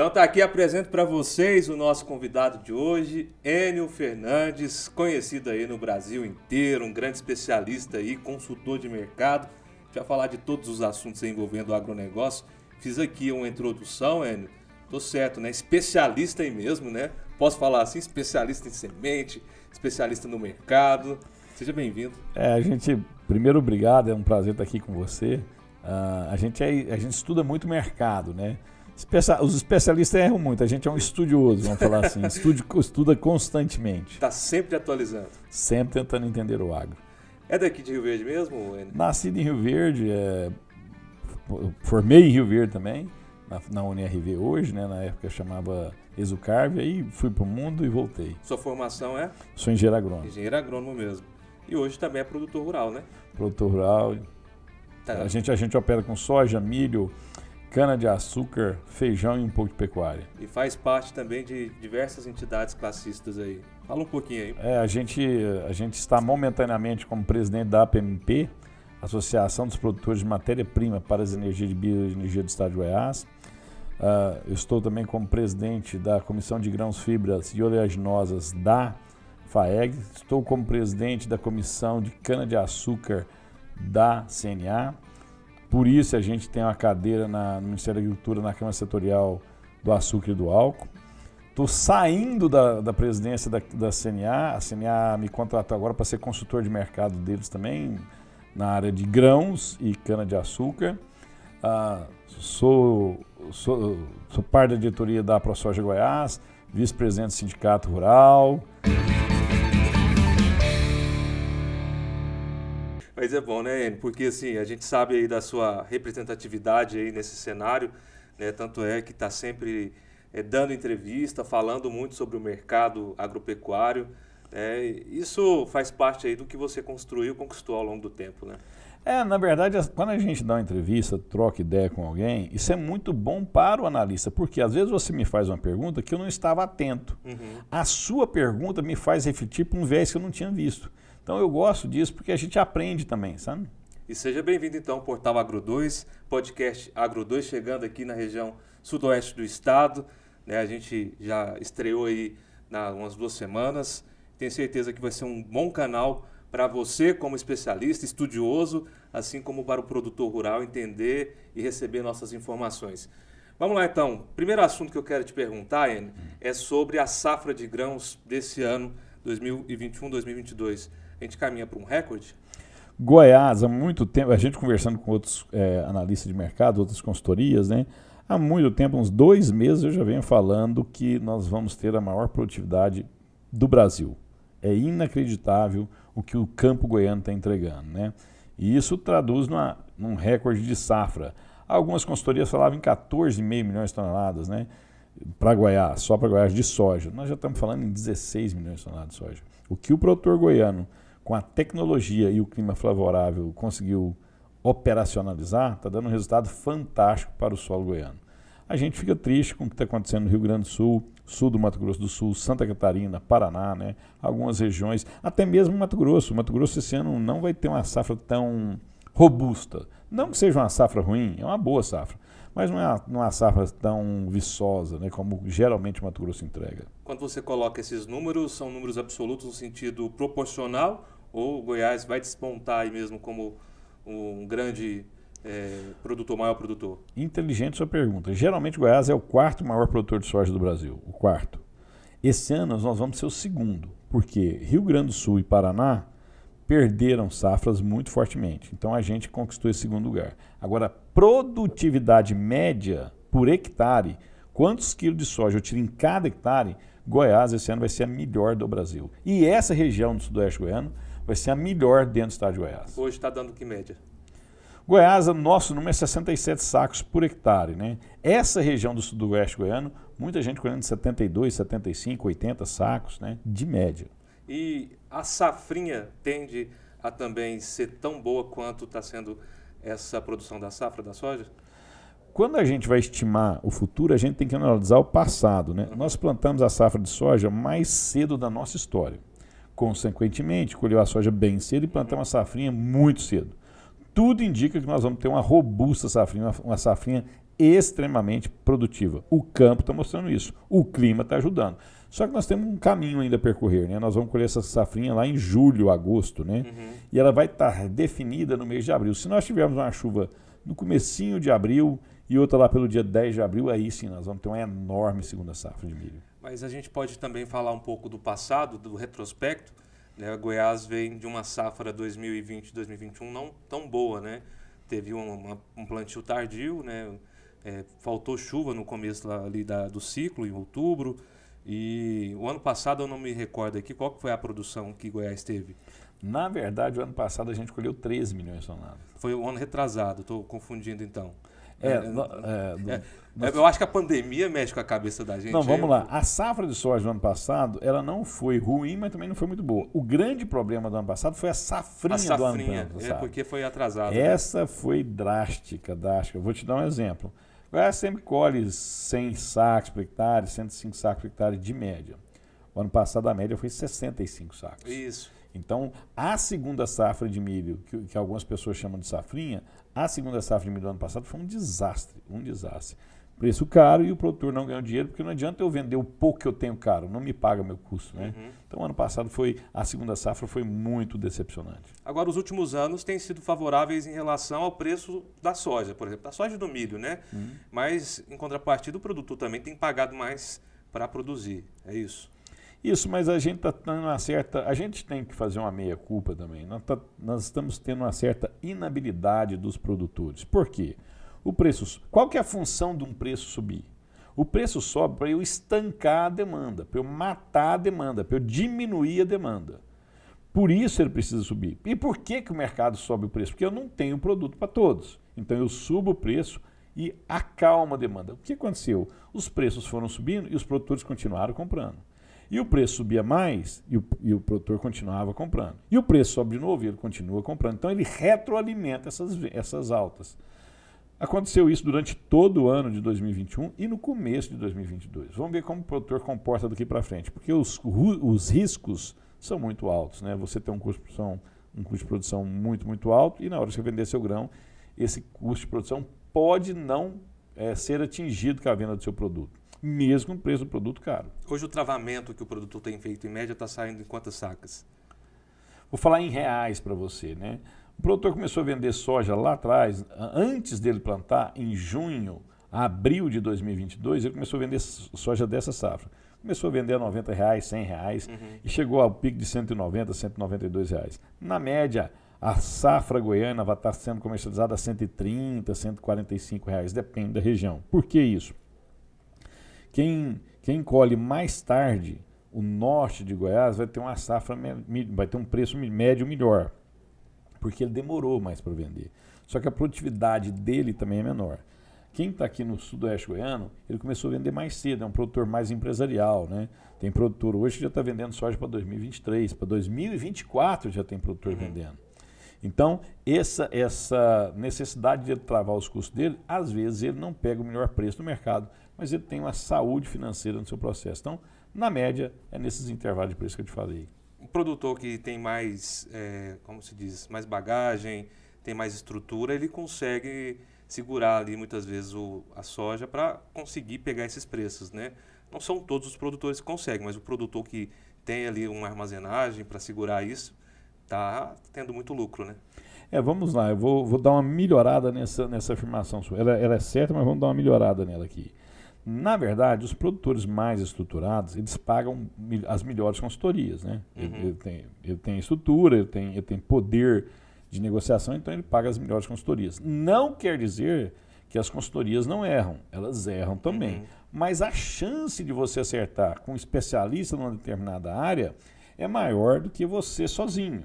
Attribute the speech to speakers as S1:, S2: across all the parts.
S1: Então tá aqui, apresento para vocês o nosso convidado de hoje, Enio Fernandes, conhecido aí no Brasil inteiro, um grande especialista aí, consultor de mercado, já falar de todos os assuntos envolvendo o agronegócio. Fiz aqui uma introdução, Enio, tô certo, né? Especialista aí mesmo, né? Posso falar assim, especialista em semente, especialista no mercado. Seja bem-vindo.
S2: É, a gente, primeiro, obrigado, é um prazer estar aqui com você. Uh, a, gente é, a gente estuda muito mercado, né? os especialistas erram muito, a gente é um estudioso, vamos falar assim. Estude, estuda constantemente.
S1: Está sempre atualizando.
S2: Sempre tentando entender o agro.
S1: É daqui de Rio Verde mesmo?
S2: Nascido em Rio Verde, é... formei em Rio Verde também, na, na UNRV hoje, né? na época chamava Exucarve, aí fui para o mundo e voltei.
S1: Sua formação é?
S2: Sou engenheiro agrônomo. Engenheiro
S1: agrônomo mesmo. E hoje também é produtor rural, né?
S2: Produtor rural. Tá. A, gente, a gente opera com soja, milho, cana-de-açúcar, feijão e um pouco de pecuária.
S1: E faz parte também de diversas entidades classistas aí. Fala um pouquinho aí. É,
S2: a gente, a gente está momentaneamente como presidente da APMP, Associação dos Produtores de Matéria-Prima para as Energias de Bioenergia do Estado de Goiás. Uh, eu estou também como presidente da Comissão de Grãos, Fibras e Oleaginosas da FAEG. Estou como presidente da Comissão de Cana-de-Açúcar da CNA por isso a gente tem uma cadeira na, no Ministério da Agricultura, na Câmara Setorial do Açúcar e do Álcool. Estou saindo da, da presidência da, da CNA. A CNA me contratou agora para ser consultor de mercado deles também, na área de grãos e cana-de-açúcar. Ah, sou, sou, sou parte da diretoria da ProSoja Goiás, vice-presidente do Sindicato Rural.
S1: Mas é bom, né, Enio? Porque assim, a gente sabe aí da sua representatividade aí nesse cenário, né? Tanto é que está sempre é, dando entrevista, falando muito sobre o mercado agropecuário. É, isso faz parte aí do que você construiu, conquistou ao longo do tempo, né?
S2: É, na verdade, quando a gente dá uma entrevista, troca ideia com alguém, isso é muito bom para o analista, porque às vezes você me faz uma pergunta que eu não estava atento. Uhum. A sua pergunta me faz refletir para um viés que eu não tinha visto. Então eu gosto disso porque a gente aprende também, sabe?
S1: E seja bem-vindo então ao Portal Agro 2, podcast Agro 2 chegando aqui na região sudoeste do estado. Né? A gente já estreou aí há umas duas semanas. Tenho certeza que vai ser um bom canal para você como especialista, estudioso, assim como para o produtor rural entender e receber nossas informações. Vamos lá então. Primeiro assunto que eu quero te perguntar, Anne, é sobre a safra de grãos desse ano 2021-2022 a gente caminha para um recorde?
S2: Goiás, há muito tempo, a gente conversando com outros é, analistas de mercado, outras consultorias, né? Há muito tempo, uns dois meses, eu já venho falando que nós vamos ter a maior produtividade do Brasil. É inacreditável o que o campo goiano está entregando, né? E isso traduz numa, num recorde de safra. Algumas consultorias falavam em 14,5 milhões de toneladas, né? Para Goiás, só para Goiás de soja. Nós já estamos falando em 16 milhões de toneladas de soja. O que o produtor goiano com a tecnologia e o clima favorável, conseguiu operacionalizar, está dando um resultado fantástico para o solo goiano. A gente fica triste com o que está acontecendo no Rio Grande do Sul, sul do Mato Grosso do Sul, Santa Catarina, Paraná, né? algumas regiões, até mesmo Mato Grosso. O Mato Grosso esse ano não vai ter uma safra tão robusta. Não que seja uma safra ruim, é uma boa safra, mas não é uma, não é safra tão viçosa né, como geralmente o Mato Grosso entrega.
S1: Quando você coloca esses números, são números absolutos no sentido proporcional ou o Goiás vai despontar aí mesmo como um grande é, produtor, maior produtor?
S2: Inteligente sua pergunta. Geralmente o Goiás é o quarto maior produtor de soja do Brasil, o quarto. Esse ano nós vamos ser o segundo, porque Rio Grande do Sul e Paraná perderam safras muito fortemente. Então a gente conquistou esse segundo lugar. Agora, produtividade média por hectare, quantos quilos de soja eu tiro em cada hectare, Goiás esse ano vai ser a melhor do Brasil. E essa região do Sudoeste Goiano vai ser a melhor dentro do estado de Goiás.
S1: Hoje está dando que média?
S2: Goiás, o nosso número é 67 sacos por hectare. Né? Essa região do sudoeste goiano, muita gente colhendo 72, 75, 80 sacos né? de média.
S1: E a safrinha tende a também ser tão boa quanto está sendo essa produção da safra da soja?
S2: Quando a gente vai estimar o futuro, a gente tem que analisar o passado. Né? Uhum. Nós plantamos a safra de soja mais cedo da nossa história. Consequentemente, colher a soja bem cedo e plantar uma safrinha muito cedo. Tudo indica que nós vamos ter uma robusta safrinha, uma safrinha extremamente produtiva. O campo está mostrando isso, o clima está ajudando. Só que nós temos um caminho ainda a percorrer, né? Nós vamos colher essa safrinha lá em julho, agosto, né? Uhum. E ela vai estar tá definida no mês de abril. Se nós tivermos uma chuva no comecinho de abril e outra lá pelo dia 10 de abril, aí sim nós vamos ter uma enorme segunda safra de milho.
S1: Mas a gente pode também falar um pouco do passado, do retrospecto. Né? A Goiás vem de uma safra 2020-2021 não tão boa, né? Teve uma, um plantio tardio, né? É, faltou chuva no começo ali da, do ciclo, em outubro. E o ano passado eu não me recordo aqui qual foi a produção que Goiás teve. Na verdade, o ano passado a gente colheu 13 milhões de toneladas. Foi o um ano retrasado, estou confundindo então. É, é, é Eu acho que a pandemia mexe com a cabeça da gente. Não, vamos lá.
S2: A safra de soja do ano passado, ela não foi ruim, mas também não foi muito boa. O grande problema do ano passado foi a safrinha, a safrinha do ano passado. É
S1: porque foi atrasada. Essa
S2: né? foi drástica, drástica. Vou te dar um exemplo. Goiás sempre colhe 100 sacos por hectare, 105 sacos por hectare de média. O ano passado a média foi 65 sacos. Isso. Então, a segunda safra de milho, que, que algumas pessoas chamam de safrinha, a segunda safra de milho do ano passado foi um desastre, um desastre. Preço caro e o produtor não ganhou dinheiro, porque não adianta eu vender o pouco que eu tenho caro, não me paga meu custo. Né? Uhum. Então, ano passado foi a segunda safra foi muito decepcionante.
S1: Agora, os últimos anos têm sido favoráveis em relação ao preço da soja, por exemplo, da soja e do milho, né? Uhum. Mas, em contrapartida, o produtor também tem pagado mais para produzir. É isso.
S2: Isso, mas a gente está tendo uma certa. A gente tem que fazer uma meia-culpa também. Nós, tá, nós, estamos tendo uma certa inabilidade dos produtores. Por quê? O preço, qual que é a função de um preço subir? O preço sobe para eu estancar a demanda, para eu matar a demanda, para eu diminuir a demanda. Por isso ele precisa subir. E por que, que o mercado sobe o preço? Porque eu não tenho produto para todos. Então eu subo o preço e acalmo a demanda. O que aconteceu? Os preços foram subindo e os produtores continuaram comprando. E o preço subia mais e o, e o produtor continuava comprando. E o preço sobe de novo e ele continua comprando. Então ele retroalimenta essas, essas altas. Aconteceu isso durante todo o ano de 2021 e no começo de 2022. Vamos ver como o produtor comporta daqui para frente, porque os, os riscos são muito altos. Né? Você tem um custo, de produção, um custo de produção muito, muito alto e na hora de você vender seu grão, esse custo de produção pode não é, ser atingido com a venda do seu produto
S1: mesmo o preço do produto caro. Hoje o travamento que o produtor tem feito em média está saindo em quantas sacas?
S2: Vou falar em reais para você, né? O produtor começou a vender soja lá atrás, antes dele plantar, em junho, abril de 2022, ele começou a vender soja dessa safra. Começou a vender a 90 reais, 100 reais uhum. e chegou ao pico de 190, 192 reais. Na média, a safra goiana vai estar tá sendo comercializada a 130, 145 reais, depende da região. Por que isso? Quem, quem colhe mais tarde o norte de Goiás vai ter uma safra, vai ter um preço médio melhor, porque ele demorou mais para vender. Só que a produtividade dele também é menor. Quem está aqui no sudoeste goiano, ele começou a vender mais cedo, é um produtor mais empresarial. Né? Tem produtor hoje que já está vendendo soja para 2023, para 2024 já tem produtor uhum. vendendo. Então, essa, essa necessidade de travar os custos dele, às vezes ele não pega o melhor preço do mercado, mas ele tem uma saúde financeira no seu processo. Então, na média, é nesses intervalos de preço que eu te falei.
S1: Um produtor que tem mais, é, como se diz, mais bagagem, tem mais estrutura, ele consegue segurar ali muitas vezes o, a soja para conseguir pegar esses preços, né? Não são todos os produtores que conseguem, mas o produtor que tem ali uma armazenagem para segurar isso, está tendo muito lucro, né?
S2: É, vamos lá, eu vou, vou dar uma melhorada nessa, nessa afirmação sua. Ela, ela é certa, mas vamos dar uma melhorada nela aqui. Na verdade, os produtores mais estruturados, eles pagam as melhores consultorias, né? Uhum. Ele, ele, tem, ele tem estrutura, ele tem, ele tem poder de negociação, então ele paga as melhores consultorias. Não quer dizer que as consultorias não erram, elas erram também. Uhum. Mas a chance de você acertar com um especialista numa determinada área é maior do que você sozinho.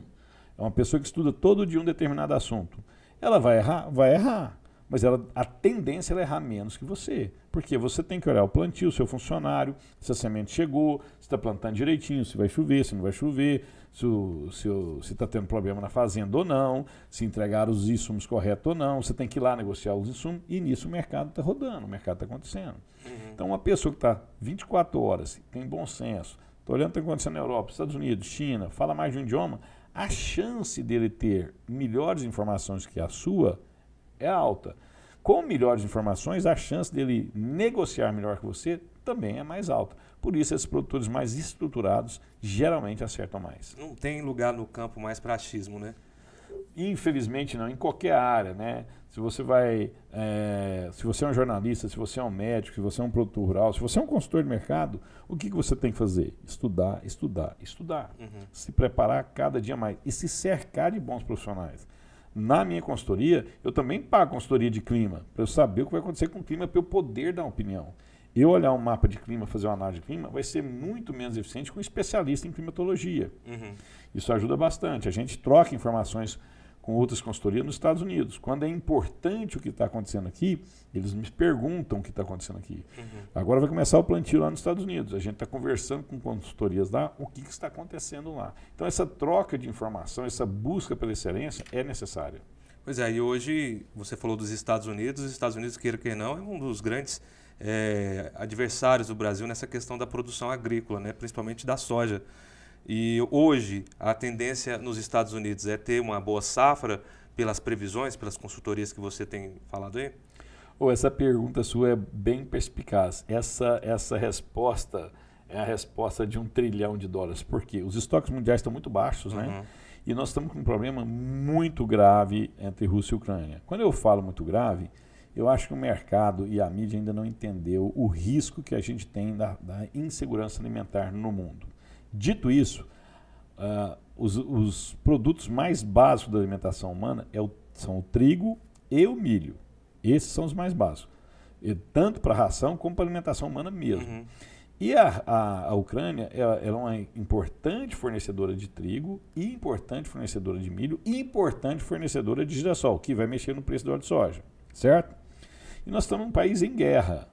S2: É uma pessoa que estuda todo dia um determinado assunto. Ela vai errar? Vai errar mas ela, a tendência é errar menos que você. Porque você tem que olhar o plantio, o seu funcionário, se a semente chegou, se está plantando direitinho, se vai chover, se não vai chover, se está tendo problema na fazenda ou não, se entregar os insumos corretos ou não, você tem que ir lá negociar os insumos e nisso o mercado está rodando, o mercado está acontecendo. Uhum. Então uma pessoa que está 24 horas, tem bom senso, está olhando o que está acontecendo na Europa, Estados Unidos, China, fala mais de um idioma, a chance dele ter melhores informações que a sua é alta. Com melhores informações, a chance dele negociar melhor que você também é mais alta. Por isso, esses produtores mais estruturados geralmente acertam mais. Não
S1: tem lugar no campo mais para achismo, né? Infelizmente não, em
S2: qualquer área, né? Se você vai, é, se você é um jornalista, se você é um médico, se você é um produtor rural, se você é um consultor de mercado, o que, que você tem que fazer? Estudar, estudar, estudar. Uhum. Se preparar cada dia mais e se cercar de bons profissionais na minha consultoria, eu também pago consultoria de clima, para eu saber o que vai acontecer com o clima, para eu poder dar uma opinião. Eu olhar um mapa de clima, fazer uma análise de clima, vai ser muito menos eficiente com um especialista em climatologia. Uhum. Isso ajuda bastante. A gente troca informações com outras consultorias nos Estados Unidos. Quando é importante o que está acontecendo aqui, eles me perguntam o que está acontecendo aqui. Uhum. Agora vai começar o plantio lá nos Estados Unidos. A gente está conversando com consultorias lá, o que, que, está acontecendo lá. Então, essa troca de informação, essa busca pela excelência é necessária.
S1: Pois é, e hoje você falou dos Estados Unidos. Os Estados Unidos, queira que não, é um dos grandes é, adversários do Brasil nessa questão da produção agrícola, né? principalmente da soja. E hoje a tendência nos Estados Unidos é ter uma boa safra pelas previsões, pelas consultorias que você tem falado aí?
S2: Oh, essa pergunta sua é bem perspicaz. Essa, essa resposta é a resposta de um trilhão de dólares. Por quê? Os estoques mundiais estão muito baixos, né? uhum. né? E nós estamos com um problema muito grave entre Rússia e Ucrânia. Quando eu falo muito grave, eu acho que o mercado e a mídia ainda não entendeu o risco que a gente tem da, da insegurança alimentar no mundo. Dito isso, uh, os, os, produtos mais básicos da alimentação humana é o, são o trigo e o milho. Esses são os mais básicos. E tanto para a ração como para a alimentação humana mesmo. Uhum. E a, a, a Ucrânia ela, ela, é uma importante fornecedora de trigo, e importante fornecedora de milho, e importante fornecedora de girassol, que vai mexer no preço do óleo de soja, certo? E nós estamos num país em guerra.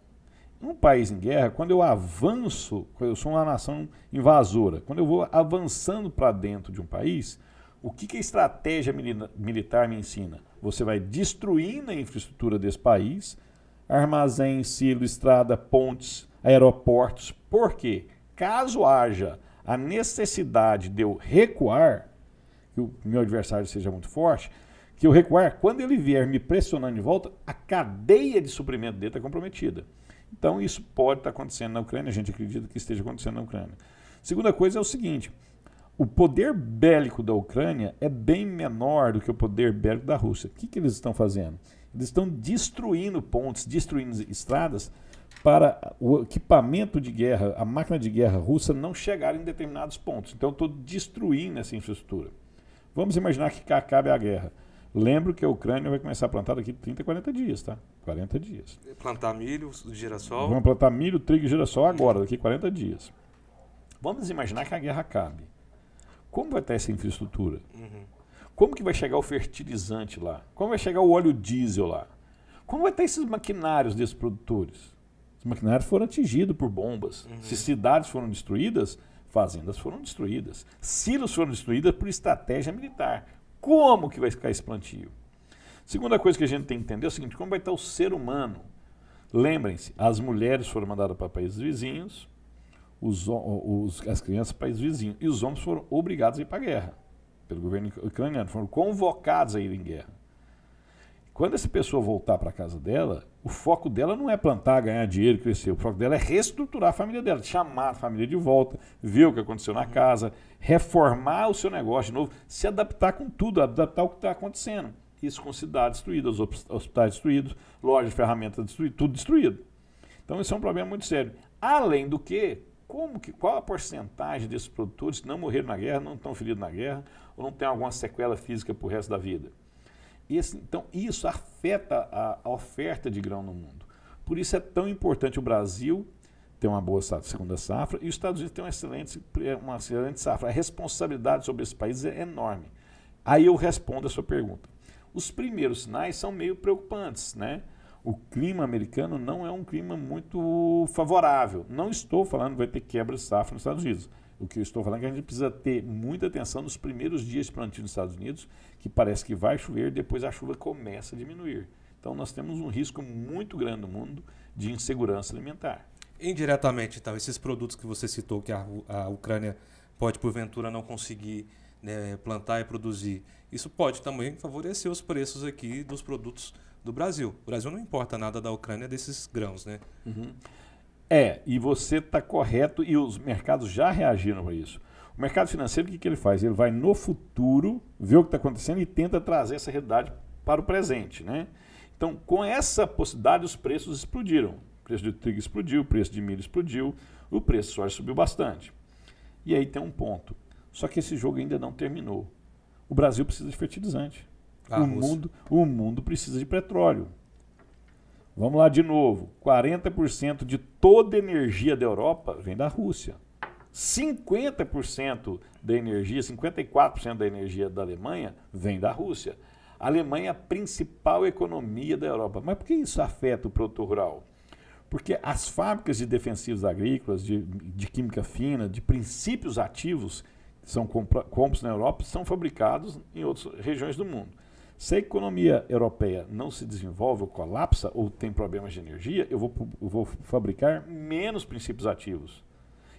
S2: Num país em guerra, quando eu avanço, eu sou uma nação invasora, quando eu vou avançando para dentro de um país, o que, que a estratégia militar me ensina? Você vai destruindo a infraestrutura desse país, armazéns, silo, estrada, pontes, aeroportos. Por quê? Caso haja a necessidade de eu recuar, que o meu adversário seja muito forte, que eu recuar, quando ele vier me pressionando de volta, a cadeia de suprimento dele está comprometida. Então, isso pode estar acontecendo na Ucrânia, a gente acredita que esteja acontecendo na Ucrânia. Segunda coisa é o seguinte: o poder bélico da Ucrânia é bem menor do que o poder bélico da Rússia. O que, que eles estão fazendo? Eles estão destruindo pontes, destruindo estradas para o equipamento de guerra, a máquina de guerra russa não chegar em determinados pontos. Então, estou destruindo essa infraestrutura. Vamos imaginar que acabe a guerra. Lembro que a Ucrânia vai começar a plantar daqui 30, 40 dias, tá? 40 dias.
S1: Plantar milho, girassol? Vamos
S2: plantar milho, trigo e girassol agora, daqui 40 dias. Vamos imaginar que a guerra acabe. Como vai estar essa infraestrutura? Uhum. Como que vai chegar o fertilizante lá? Como vai chegar o óleo diesel lá? Como vai estar esses maquinários desses produtores? Os maquinários foram atingidos por bombas. Uhum. Se cidades foram destruídas, fazendas foram destruídas. Silos foram destruídas por estratégia militar como que vai ficar esse plantio? Segunda coisa que a gente tem que entender é o seguinte: como vai estar o ser humano? Lembrem-se, as mulheres foram mandadas para países vizinhos, os, os, as crianças para países vizinhos, e os homens foram obrigados a ir para a guerra pelo governo ucraniano, foram convocados a ir em guerra. Quando essa pessoa voltar para a casa dela, o foco dela não é plantar, ganhar dinheiro, crescer. O foco dela é reestruturar a família dela, chamar a família de volta, ver o que aconteceu na casa, reformar o seu negócio de novo, se adaptar com tudo, adaptar o que está acontecendo. Isso com cidades destruídas, hospitais destruídos, lojas, ferramentas destruídas, tudo destruído. Então, isso é um problema muito sério. Além do que, como que, qual a porcentagem desses produtores que não morreram na guerra, não estão feridos na guerra, ou não têm alguma sequela física para o resto da vida? Esse, então, isso afeta a, a oferta de grão no mundo. Por isso é tão importante o Brasil ter uma boa segunda safra e os Estados Unidos têm uma excelente, uma excelente safra. A responsabilidade sobre esse país é enorme. Aí eu respondo a sua pergunta. Os primeiros sinais são meio preocupantes, né? O clima americano não é um clima muito favorável. Não estou falando que vai ter quebra de safra nos Estados Unidos. O que eu estou falando é que a gente precisa ter muita atenção nos primeiros dias de plantio nos Estados Unidos, que parece que vai chover, depois a chuva começa a diminuir.
S1: Então nós temos um risco muito grande no
S2: mundo de insegurança
S1: alimentar. Indiretamente, então, esses produtos que você citou que a, a Ucrânia pode porventura não conseguir né, plantar e produzir, isso pode também favorecer os preços aqui dos produtos do Brasil. O Brasil não importa nada da Ucrânia desses grãos, né?
S2: Uhum. É, e você está correto e os mercados já reagiram a isso. O mercado financeiro, o que, que ele faz? Ele vai no
S1: futuro,
S2: vê o que está acontecendo e tenta trazer essa realidade para o presente. Né? Então, com essa possibilidade, os preços explodiram. O preço de trigo explodiu, o preço de milho explodiu, o preço de soja subiu bastante. E aí tem um ponto. Só que esse jogo ainda não terminou. O Brasil precisa de fertilizante. Ah, o, mundo, o mundo precisa de petróleo. Vamos lá de novo. 40% de toda a energia da Europa vem da Rússia. 50% da energia, 54% da energia da Alemanha vem da Rússia. A Alemanha é a principal economia da Europa. Mas por que isso afeta o produtor rural? Porque as fábricas de defensivos agrícolas, de, de química fina, de princípios ativos que são compra, na Europa, são fabricados em outras regiões do mundo. Se a economia europeia não se desenvolve ou colapsa ou tem problemas de energia, eu vou, eu vou fabricar menos princípios ativos.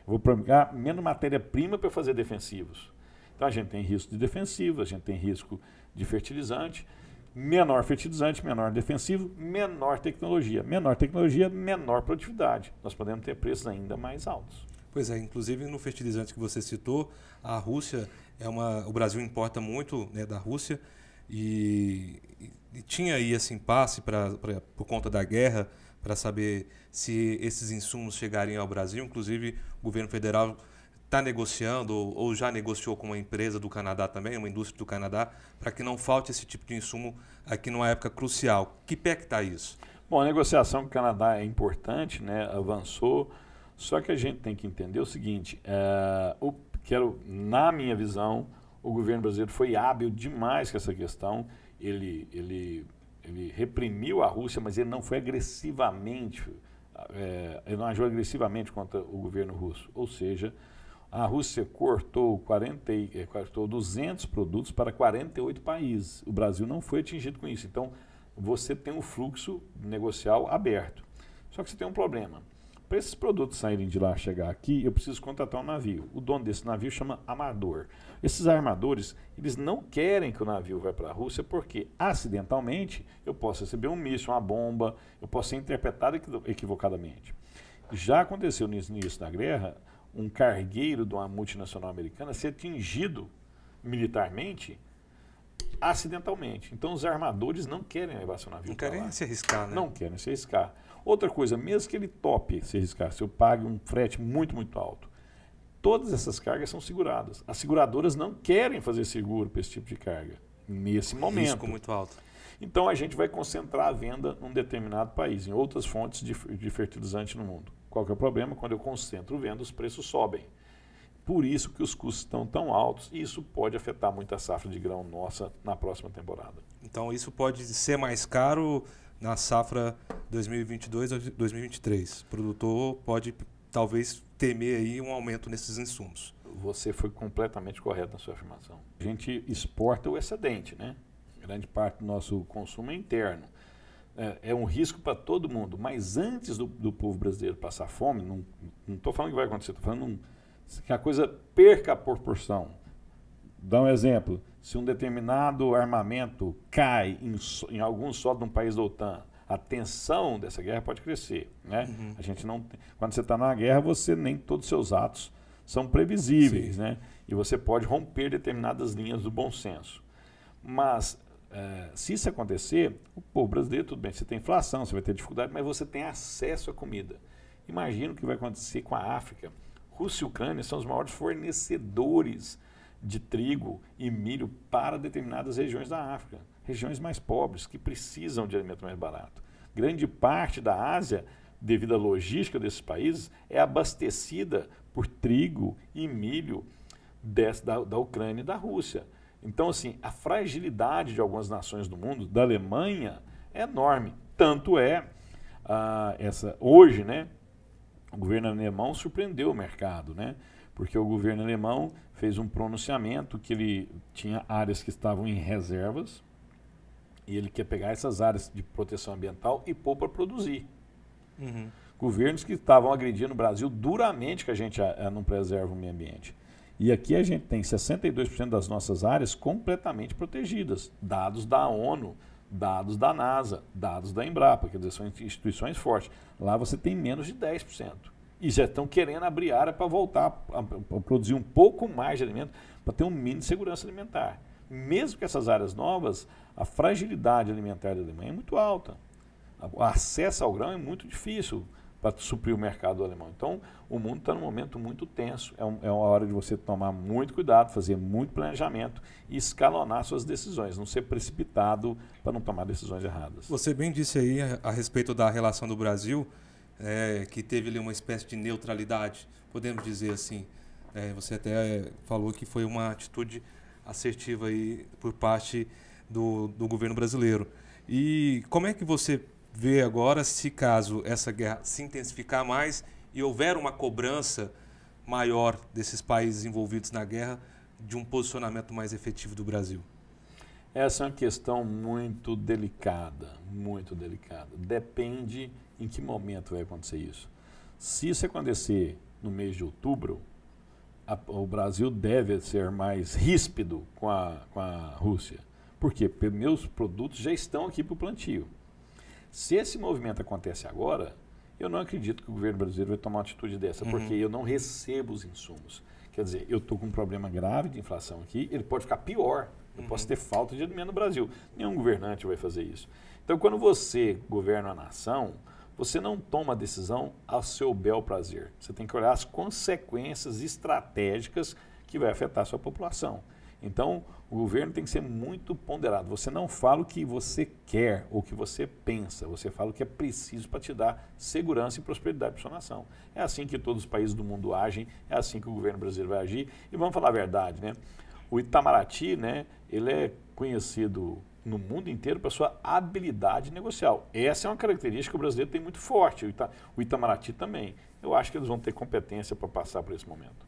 S2: Eu vou fabricar menos matéria-prima para fazer defensivos. Então a gente tem risco de defensivo, a gente tem risco de fertilizante, menor fertilizante, menor defensivo, menor tecnologia. Menor tecnologia, menor produtividade. Nós podemos ter preços
S1: ainda mais altos. Pois é, inclusive no fertilizante que você citou, a Rússia é uma. O Brasil importa muito né, da Rússia e, e tinha aí esse impasse pra, pra, por conta da guerra para saber se esses insumos chegariam ao Brasil. Inclusive, o governo federal está negociando ou já negociou com uma empresa do Canadá também, uma indústria do Canadá, para que não falte esse tipo de insumo aqui numa época crucial. Que pé que está isso? Bom, a negociação com o Canadá é importante, né? avançou,
S2: só que a gente tem que entender o seguinte, é, eh, eu quero, na minha visão, o governo brasileiro foi hábil demais com essa questão. Ele, ele, ele reprimiu a Rússia, mas ele não foi agressivamente, é, ele não agiu agressivamente contra o governo russo. Ou seja, a Rússia cortou, 40, eh, cortou 200 produtos para 48 países. O Brasil não foi atingido com isso. Então, você tem um fluxo negocial aberto. Só que você tem um problema. Para esses produtos saírem de lá chegar aqui, eu preciso contratar um navio. O dono desse navio chama armador. Esses armadores, eles não querem que o navio vá para a Rússia porque, acidentalmente, eu posso receber um míssil, uma bomba, eu posso ser interpretado equivocadamente. Já aconteceu no início da guerra, um cargueiro de uma multinacional americana ser atingido militarmente acidentalmente. Então os armadores não querem levar seu navio. Não querem lá. se arriscar, né? Não querem se arriscar. Outra coisa, mesmo que ele tope se arriscar, se eu pague um frete muito, muito alto, todas essas cargas são seguradas. As seguradoras não querem fazer seguro para esse tipo de carga, nesse momento. Risco muito alto. Então a gente vai concentrar a venda num determinado país, em outras fontes de, de fertilizante no mundo. Qual que é o problema? Quando eu concentro venda, os preços sobem. Por isso que os custos estão tão altos e isso pode afetar muito a safra de grão nossa na próxima temporada.
S1: Então isso pode ser mais caro na safra 2022-2023. O produtor pode talvez temer aí um aumento nesses insumos.
S2: Você foi completamente correto na sua afirmação. A gente exporta o excedente, né? Grande parte do nosso consumo é interno. É, é um risco para todo mundo, mas antes do, do povo brasileiro passar fome, não estou falando que vai acontecer, estou falando um, que a coisa perca a proporção. Dá um exemplo se um determinado armamento cai em, em algum solo de um país da OTAN, a tensão dessa guerra pode crescer. Né? Uhum. A gente não, quando você está numa guerra, você nem todos os seus atos são previsíveis, né? e você pode romper determinadas linhas do bom senso. Mas eh, se isso acontecer, o povo brasileiro, tudo bem, você tem inflação, você vai ter dificuldade, mas você tem acesso à comida. Imagina o que vai acontecer com a África. Rússia e Ucrânia são os maiores fornecedores de trigo e milho para determinadas regiões da África, regiões mais pobres, que precisam de alimento mais barato. Grande parte da Ásia, devido à logística desses países, é abastecida por trigo e milho desse, da, da Ucrânia e da Rússia. Então, assim, a fragilidade de algumas nações do mundo, da Alemanha, é enorme. Tanto é, ah, essa hoje, né, o governo alemão surpreendeu o mercado, né? porque o governo alemão fez um pronunciamento que ele tinha áreas que estavam em reservas e ele quer pegar essas áreas de proteção ambiental e pôr para produzir. Uhum. Governos que estavam agredindo o Brasil duramente que a gente a, eh, a não preserva o meio ambiente. E aqui a gente tem 62% das nossas áreas completamente protegidas. Dados da ONU, dados da NASA, dados da Embrapa, quer dizer, são instituições fortes. Lá você tem menos de 10% e já estão querendo abrir área para voltar a, produzir um pouco mais de alimento, para ter um mínimo de segurança alimentar. Mesmo com essas áreas novas, a fragilidade alimentar da Alemanha é muito alta. O acesso ao grão é muito difícil para suprir o mercado alemão. Então, o mundo está num momento muito tenso. É, um, é, uma hora de você tomar muito cuidado, fazer muito planejamento e escalonar suas decisões, não ser precipitado para não tomar decisões erradas.
S1: Você bem disse aí a respeito da relação do Brasil é, que teve ali uma espécie de neutralidade, podemos dizer assim. É, você até falou que foi uma atitude assertiva aí por parte do, do governo brasileiro. E como é que você vê agora se caso essa guerra se intensificar mais e houver uma cobrança maior desses países envolvidos na guerra de um posicionamento mais efetivo do Brasil? Essa é uma questão muito delicada,
S2: muito delicada. Depende em que momento vai acontecer isso? Se isso acontecer no mês de outubro, a, o Brasil deve ser mais ríspido com a, com a Rússia. Por quê? Porque meus produtos já estão aqui para o plantio. Se esse movimento acontece agora, eu não acredito que o governo brasileiro vai tomar uma atitude dessa, uhum. porque eu não recebo os insumos. Quer dizer, eu estou com um problema grave de inflação aqui, ele pode ficar pior. Eu uhum. posso ter falta de alimento no Brasil. Nenhum governante vai fazer isso. Então, quando você governa a nação, você não toma a decisão ao seu bel prazer. Você tem que olhar as consequências estratégicas que vai afetar a sua população. Então, o governo tem que ser muito ponderado. Você não fala o que você quer ou o que você pensa, você fala o que é preciso para te dar segurança e prosperidade para sua nação. É assim que todos os países do mundo agem, é assim que o governo brasileiro vai agir. E vamos falar a verdade, né? O Itamaraty, né, ele é conhecido no mundo inteiro para sua habilidade negocial. Essa é uma característica que o brasileiro tem muito forte, o, Ita, o Itamaraty também. Eu acho que eles vão ter
S1: competência para passar por esse momento.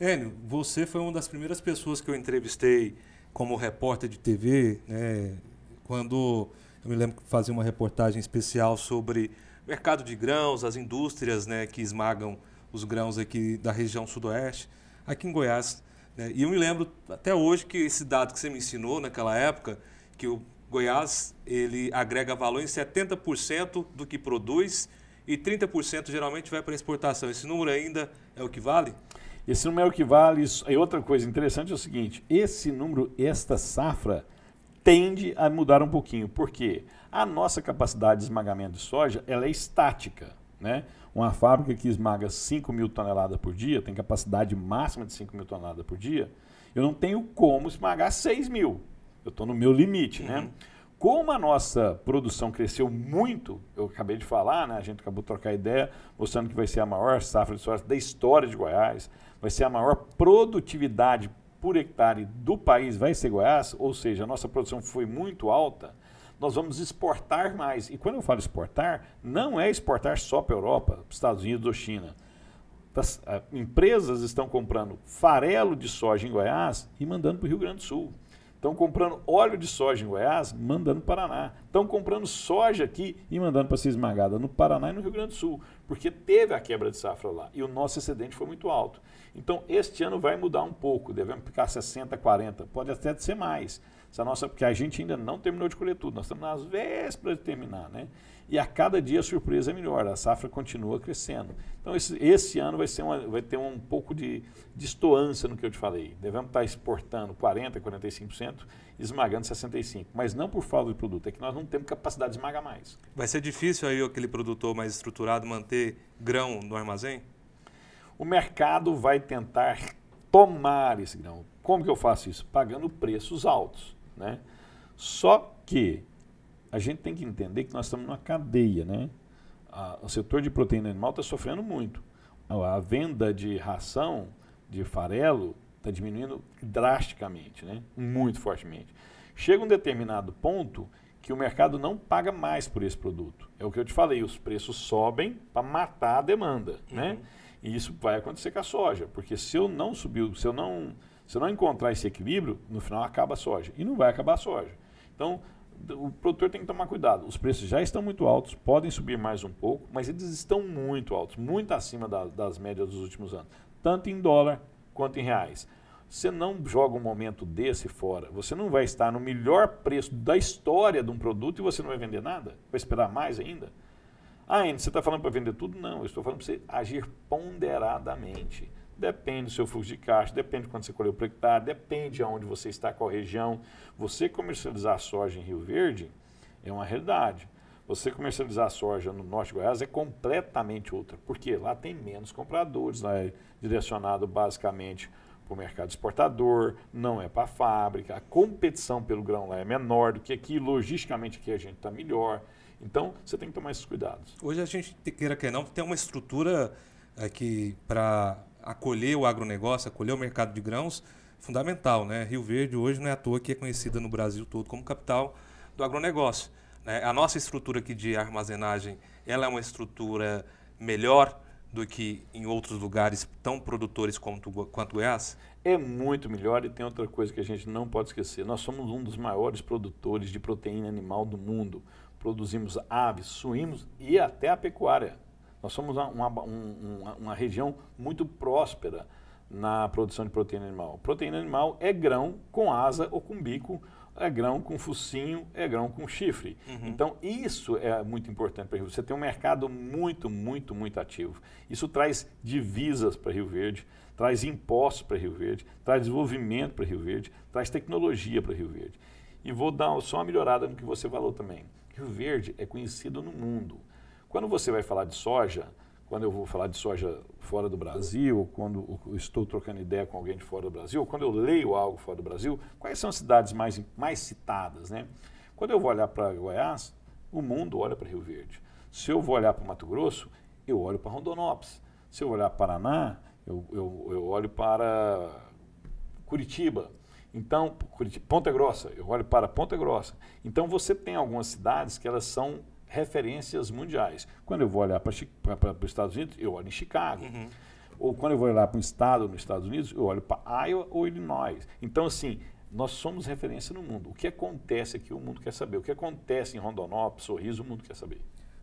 S1: Enio, você foi uma das primeiras pessoas que eu entrevistei como repórter de TV, né, quando eu me lembro que fazia uma reportagem especial sobre mercado de grãos, as indústrias né, que esmagam os grãos aqui da região sudoeste, aqui em Goiás. Né? E eu me lembro até hoje que esse dado que você me ensinou naquela época, que o Goiás ele agrega valor em 70% do que produz e 30% geralmente vai para exportação. Esse número ainda é o que vale?
S2: Esse número é o que vale. E outra coisa interessante é o seguinte: esse número, esta safra, tende a mudar um pouquinho. Por quê? A nossa capacidade de esmagamento de soja ela é estática. Né? Uma fábrica que esmaga 5 mil toneladas por dia, tem capacidade máxima de 5 mil toneladas por dia, eu não tenho como esmagar 6 mil eu estou no meu limite, né? uhum. né? Como a nossa produção cresceu muito, eu acabei de falar, né? A gente acabou de trocar ideia, mostrando que vai ser a maior safra de soja da história de Goiás, vai ser a maior produtividade por hectare do país, vai ser Goiás, ou seja, a nossa produção foi muito alta nós vamos exportar mais. E quando eu falo exportar, não é exportar só para a Europa, para os Estados Unidos ou China. As, a, empresas estão comprando farelo de soja em Goiás e mandando para o Rio Grande do Sul. Estão comprando óleo de soja em Goiás, mandando para o Paraná. Estão comprando soja aqui e mandando para ser esmagada no Paraná e no Rio Grande do Sul, porque teve a quebra de safra lá e o nosso excedente foi muito alto. Então, este ano vai mudar um pouco, devemos ficar 60, 40, pode até ser mais. Se nossa, porque a gente ainda não terminou de colher tudo, nós estamos nas vésperas de terminar, né? e a cada dia a surpresa é melhor, a safra continua crescendo. Então, esse, esse ano vai, ser uma, vai ter um pouco de distoância no que eu te falei. Devemos estar exportando 40%, 45%, esmagando 65%. Mas não por falta de produto, é que nós não temos capacidade de esmagar mais.
S1: Vai ser difícil aí aquele produtor mais estruturado manter grão no armazém?
S2: O mercado vai tentar tomar esse grão. Como que eu faço isso? Pagando preços altos. Né? Só que a gente tem que entender que nós estamos numa cadeia, né? A, o setor de proteína animal está sofrendo muito. A, a, venda de ração, de farelo, está diminuindo drasticamente, né? Muito fortemente. Chega um determinado ponto que o mercado não paga mais por esse produto. É o que eu te falei, os preços sobem para matar a demanda, né? uhum. né? E isso vai acontecer com a soja, porque se eu não subir, se eu não, se eu não encontrar esse equilíbrio, no final acaba a soja. E não vai acabar a soja. Então, o produtor tem que tomar cuidado. Os preços já estão muito altos, podem subir mais um pouco, mas eles estão muito altos, muito acima da, das médias dos últimos anos, tanto em dólar quanto em reais. Você não joga um momento desse fora. Você não vai estar no melhor preço da história de um produto e você não vai vender nada? Vai esperar mais ainda? Ah, Andy, você está falando para vender tudo? Não, eu estou falando para você agir ponderadamente. Depende do seu fluxo de caixa, depende de quando você colheu para hectare, depende aonde onde você está, qual região. Você comercializar soja em Rio Verde é uma realidade. Você comercializar soja no norte de Goiás é completamente outra, porque lá tem menos compradores, lá é direcionado basicamente para o mercado exportador, não é para a fábrica, a competição pelo grão lá é menor do que aqui, logisticamente aqui a gente está melhor. Então, você tem que tomar esses cuidados.
S1: Hoje a gente, queira que não, tem uma estrutura aqui é, para acolher o agronegócio, acolher o mercado de grãos, fundamental. Né? Rio Verde hoje não é à toa que é conhecida no Brasil todo como capital do agronegócio. Né? A nossa estrutura aqui de armazenagem ela é uma estrutura melhor do que em outros lugares tão produtores quanto, quanto Goiás? É, é muito melhor e tem outra coisa que a gente
S2: não pode esquecer. Nós somos um dos maiores produtores de proteína animal do mundo. Produzimos aves, suínos e até a pecuária. Nós somos uma, uma, uma região muito próspera na produção de proteína animal. Proteína animal é grão com asa ou com bico, é grão com focinho, é grão com chifre. Uhum. Então, isso é muito importante para Rio Verde. Você tem um mercado muito, muito, muito ativo. Isso traz divisas para Rio Verde, traz impostos para Rio Verde, traz desenvolvimento para Rio Verde, traz tecnologia para Rio Verde. E vou dar só uma melhorada no que você falou também. Rio Verde é conhecido no mundo. Quando você vai falar de soja, quando eu vou falar de soja fora do Brasil, quando estou trocando ideia com alguém de fora do Brasil, quando eu leio algo fora do Brasil, quais são as cidades mais, mais citadas, né? Quando eu vou olhar para Goiás, o mundo olha para Rio Verde. Se eu vou olhar para Mato Grosso, eu olho para Rondonópolis. Se eu olhar para Paraná, eu, eu, eu olho para Curitiba. Então, Curitiba, Ponta Grossa, eu olho para Ponta Grossa. Então, você tem algumas cidades que elas são referências mundiais. Quando eu vou olhar para os Estados Unidos, eu olho em Chicago. Uhum. Ou quando eu vou olhar para um estado nos Estados Unidos, eu olho para Iowa ou Illinois. Então, assim, nós somos referência no mundo. O que acontece aqui, o mundo quer saber. O que acontece em Rondonópolis, Sorriso, o
S1: mundo quer saber.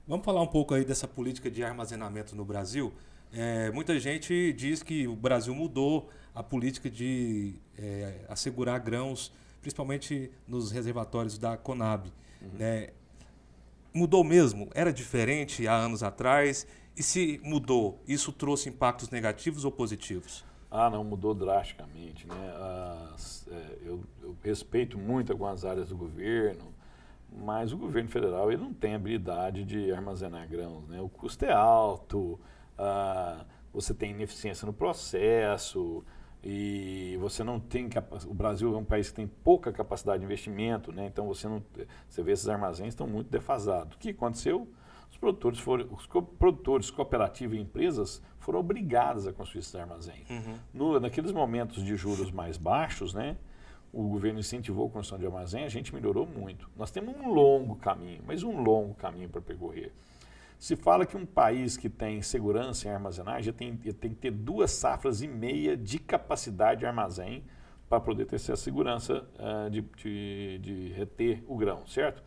S1: Vamos falar um pouco aí dessa política de armazenamento no Brasil. É, muita gente diz que o Brasil mudou a política de é, assegurar grãos, principalmente nos reservatórios da Conab. Uhum. Né? mudou mesmo? Era diferente há anos atrás? E se mudou, isso trouxe impactos negativos ou positivos?
S2: Ah, não, mudou drasticamente. Né? É, eu, eu, respeito muito algumas áreas do governo, mas o governo federal ele não tem habilidade de armazenar grãos. Né? O custo é alto, ah, você tem ineficiência no processo, e você não tem o Brasil é um país que tem pouca capacidade de investimento, né? Então você não você vê esses armazéns estão muito defasados. O que aconteceu? Os produtores foram os co produtores, cooperativas e empresas foram obrigadas a construir esses armazéns. Uhum. No, naqueles momentos de juros mais baixos, né? O governo incentivou a construção de armazém, a gente melhorou muito. Nós temos um longo caminho, mas um longo caminho para percorrer. Se fala que um país que tem segurança em armazenagem tem, tem que ter duas safras e meia de capacidade de armazém para poder ter essa segurança uh, de, de, de, reter o grão, certo?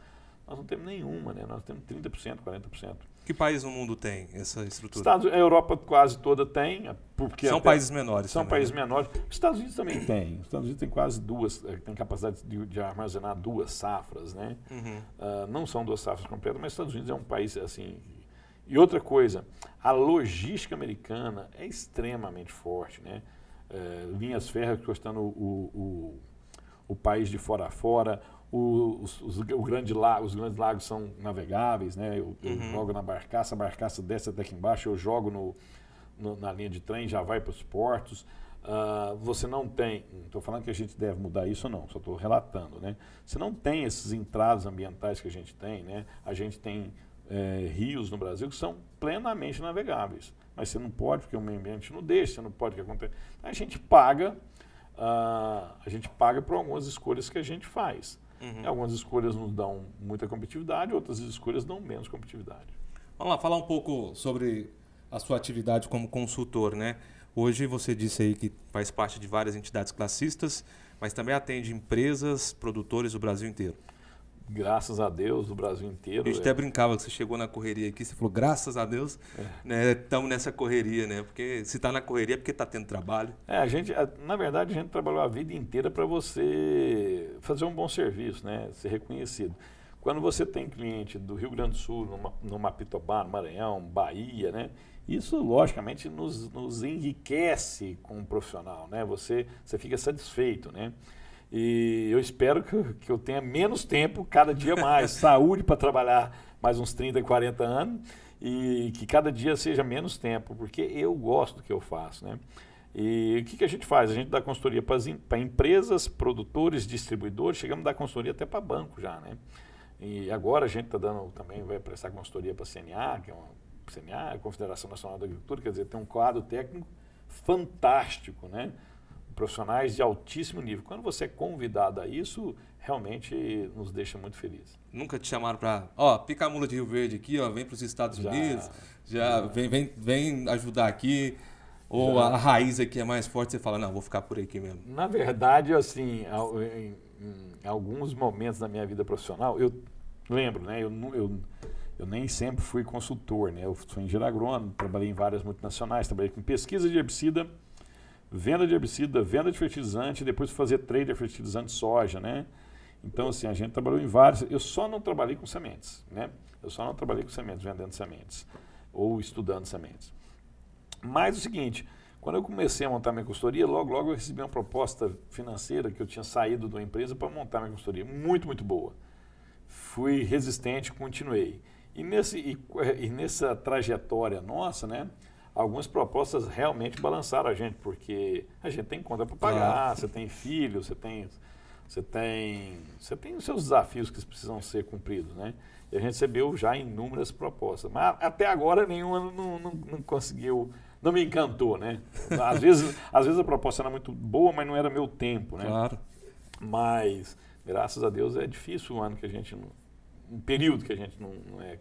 S2: Nós não temos nenhuma, né? Nós temos
S1: 30%, 40%. Que país no mundo tem essa estrutura? Estados, a
S2: Europa quase toda tem.
S1: Porque são países menores. São também, né? países né? menores. Os Estados Unidos também tem.
S2: Os Estados Unidos tem quase duas, eh, tem capacidade de, de armazenar duas safras, né? Uhum. Uh, não são duas safras completas, mas os Estados Unidos é um país, assim, e outra coisa, a logística americana é extremamente forte, né? É, linhas férreas custando o, o, o, país de fora a fora, o, os, os, o grande lago, os grandes lagos são navegáveis, né? Eu, eu uhum. jogo na barcaça, a barcaça desce até aqui embaixo, eu jogo no, no na linha de trem, já vai para os portos. Uh, você não tem, estou falando que a gente deve mudar isso não, só estou relatando, né? Você não tem esses entraves ambientais que a gente tem, né? A gente tem é, rios no Brasil que são plenamente navegáveis. Mas você não pode, porque o meio ambiente não deixa, você não pode que aconteça. A gente paga, uh, a gente paga por algumas escolhas que a gente faz. Uhum. Algumas escolhas nos dão muita competitividade, outras escolhas dão menos competitividade.
S1: Vamos lá, falar um pouco sobre a sua atividade como consultor, né? Hoje você disse aí que faz parte de várias entidades classistas, mas também atende empresas, produtores do Brasil inteiro
S2: graças a Deus, do Brasil inteiro. A gente é. até
S1: brincava que você chegou na correria aqui, você falou, graças a Deus, estamos é. né, nessa correria, né? Porque se está na correria é porque está tendo trabalho.
S2: É, a gente, na verdade, a gente trabalhou a vida inteira para você fazer um bom serviço, né? Ser reconhecido. Quando você tem cliente do Rio Grande do Sul, no, no Mapitobá, no Maranhão, Bahia, né? Isso, logicamente, nos, nos enriquece como profissional, né? Você, você fica satisfeito, né? E eu espero que, que eu tenha menos tempo, cada dia mais, saúde para trabalhar mais uns 30, 40 anos e que cada dia seja menos tempo, porque eu gosto do que eu faço, né? E o que, que a gente faz? A gente dá consultoria para empresas, produtores, distribuidores, chegamos a dar consultoria até para banco já, né? E agora a gente está dando também, vai prestar consultoria para a CNA, que é uma CNA, a Confederação Nacional da Agricultura, quer dizer, tem um quadro técnico fantástico, né? profissionais de altíssimo nível. Quando você é convidado a isso, realmente nos deixa muito felizes.
S1: Nunca te chamaram para, ó, pica a mula de Rio Verde aqui, ó, vem para os Estados já, Unidos, já, já, Vem, vem, vem ajudar aqui. Ou já. a raiz aqui é mais forte, você fala, não, vou ficar por aqui mesmo. Na
S2: verdade, assim, em, em alguns momentos da minha vida profissional, eu lembro, né, eu, eu, eu nem sempre fui consultor, né, eu sou engenheiro agrônomo, trabalhei em várias multinacionais, trabalhei com pesquisa de herbicida, venda de herbicida, venda de fertilizante, depois fazer trade de fertilizante soja, né? Então, assim, a gente trabalhou em vários. Eu só não trabalhei com sementes, né? Eu só não trabalhei com sementes, vendendo sementes ou estudando sementes. Mas o seguinte, quando eu comecei a montar minha consultoria, logo, logo eu recebi uma proposta financeira que eu tinha saído de uma empresa para montar minha consultoria. Muito, muito boa. Fui resistente, continuei. E, nesse, e, e nessa trajetória nossa, né? algumas propostas realmente balançaram a gente, porque a gente tem conta para pagar, você tem filho, você tem, você tem, você tem os seus desafios que precisam ser cumpridos, né? E a gente recebeu já inúmeras propostas, mas até agora nenhuma não, não, não conseguiu, não me encantou, né? Às vezes, às vezes a proposta era muito boa, mas não era meu tempo, né? Claro. Mas graças a Deus é difícil um ano que a gente um período que a gente não, não é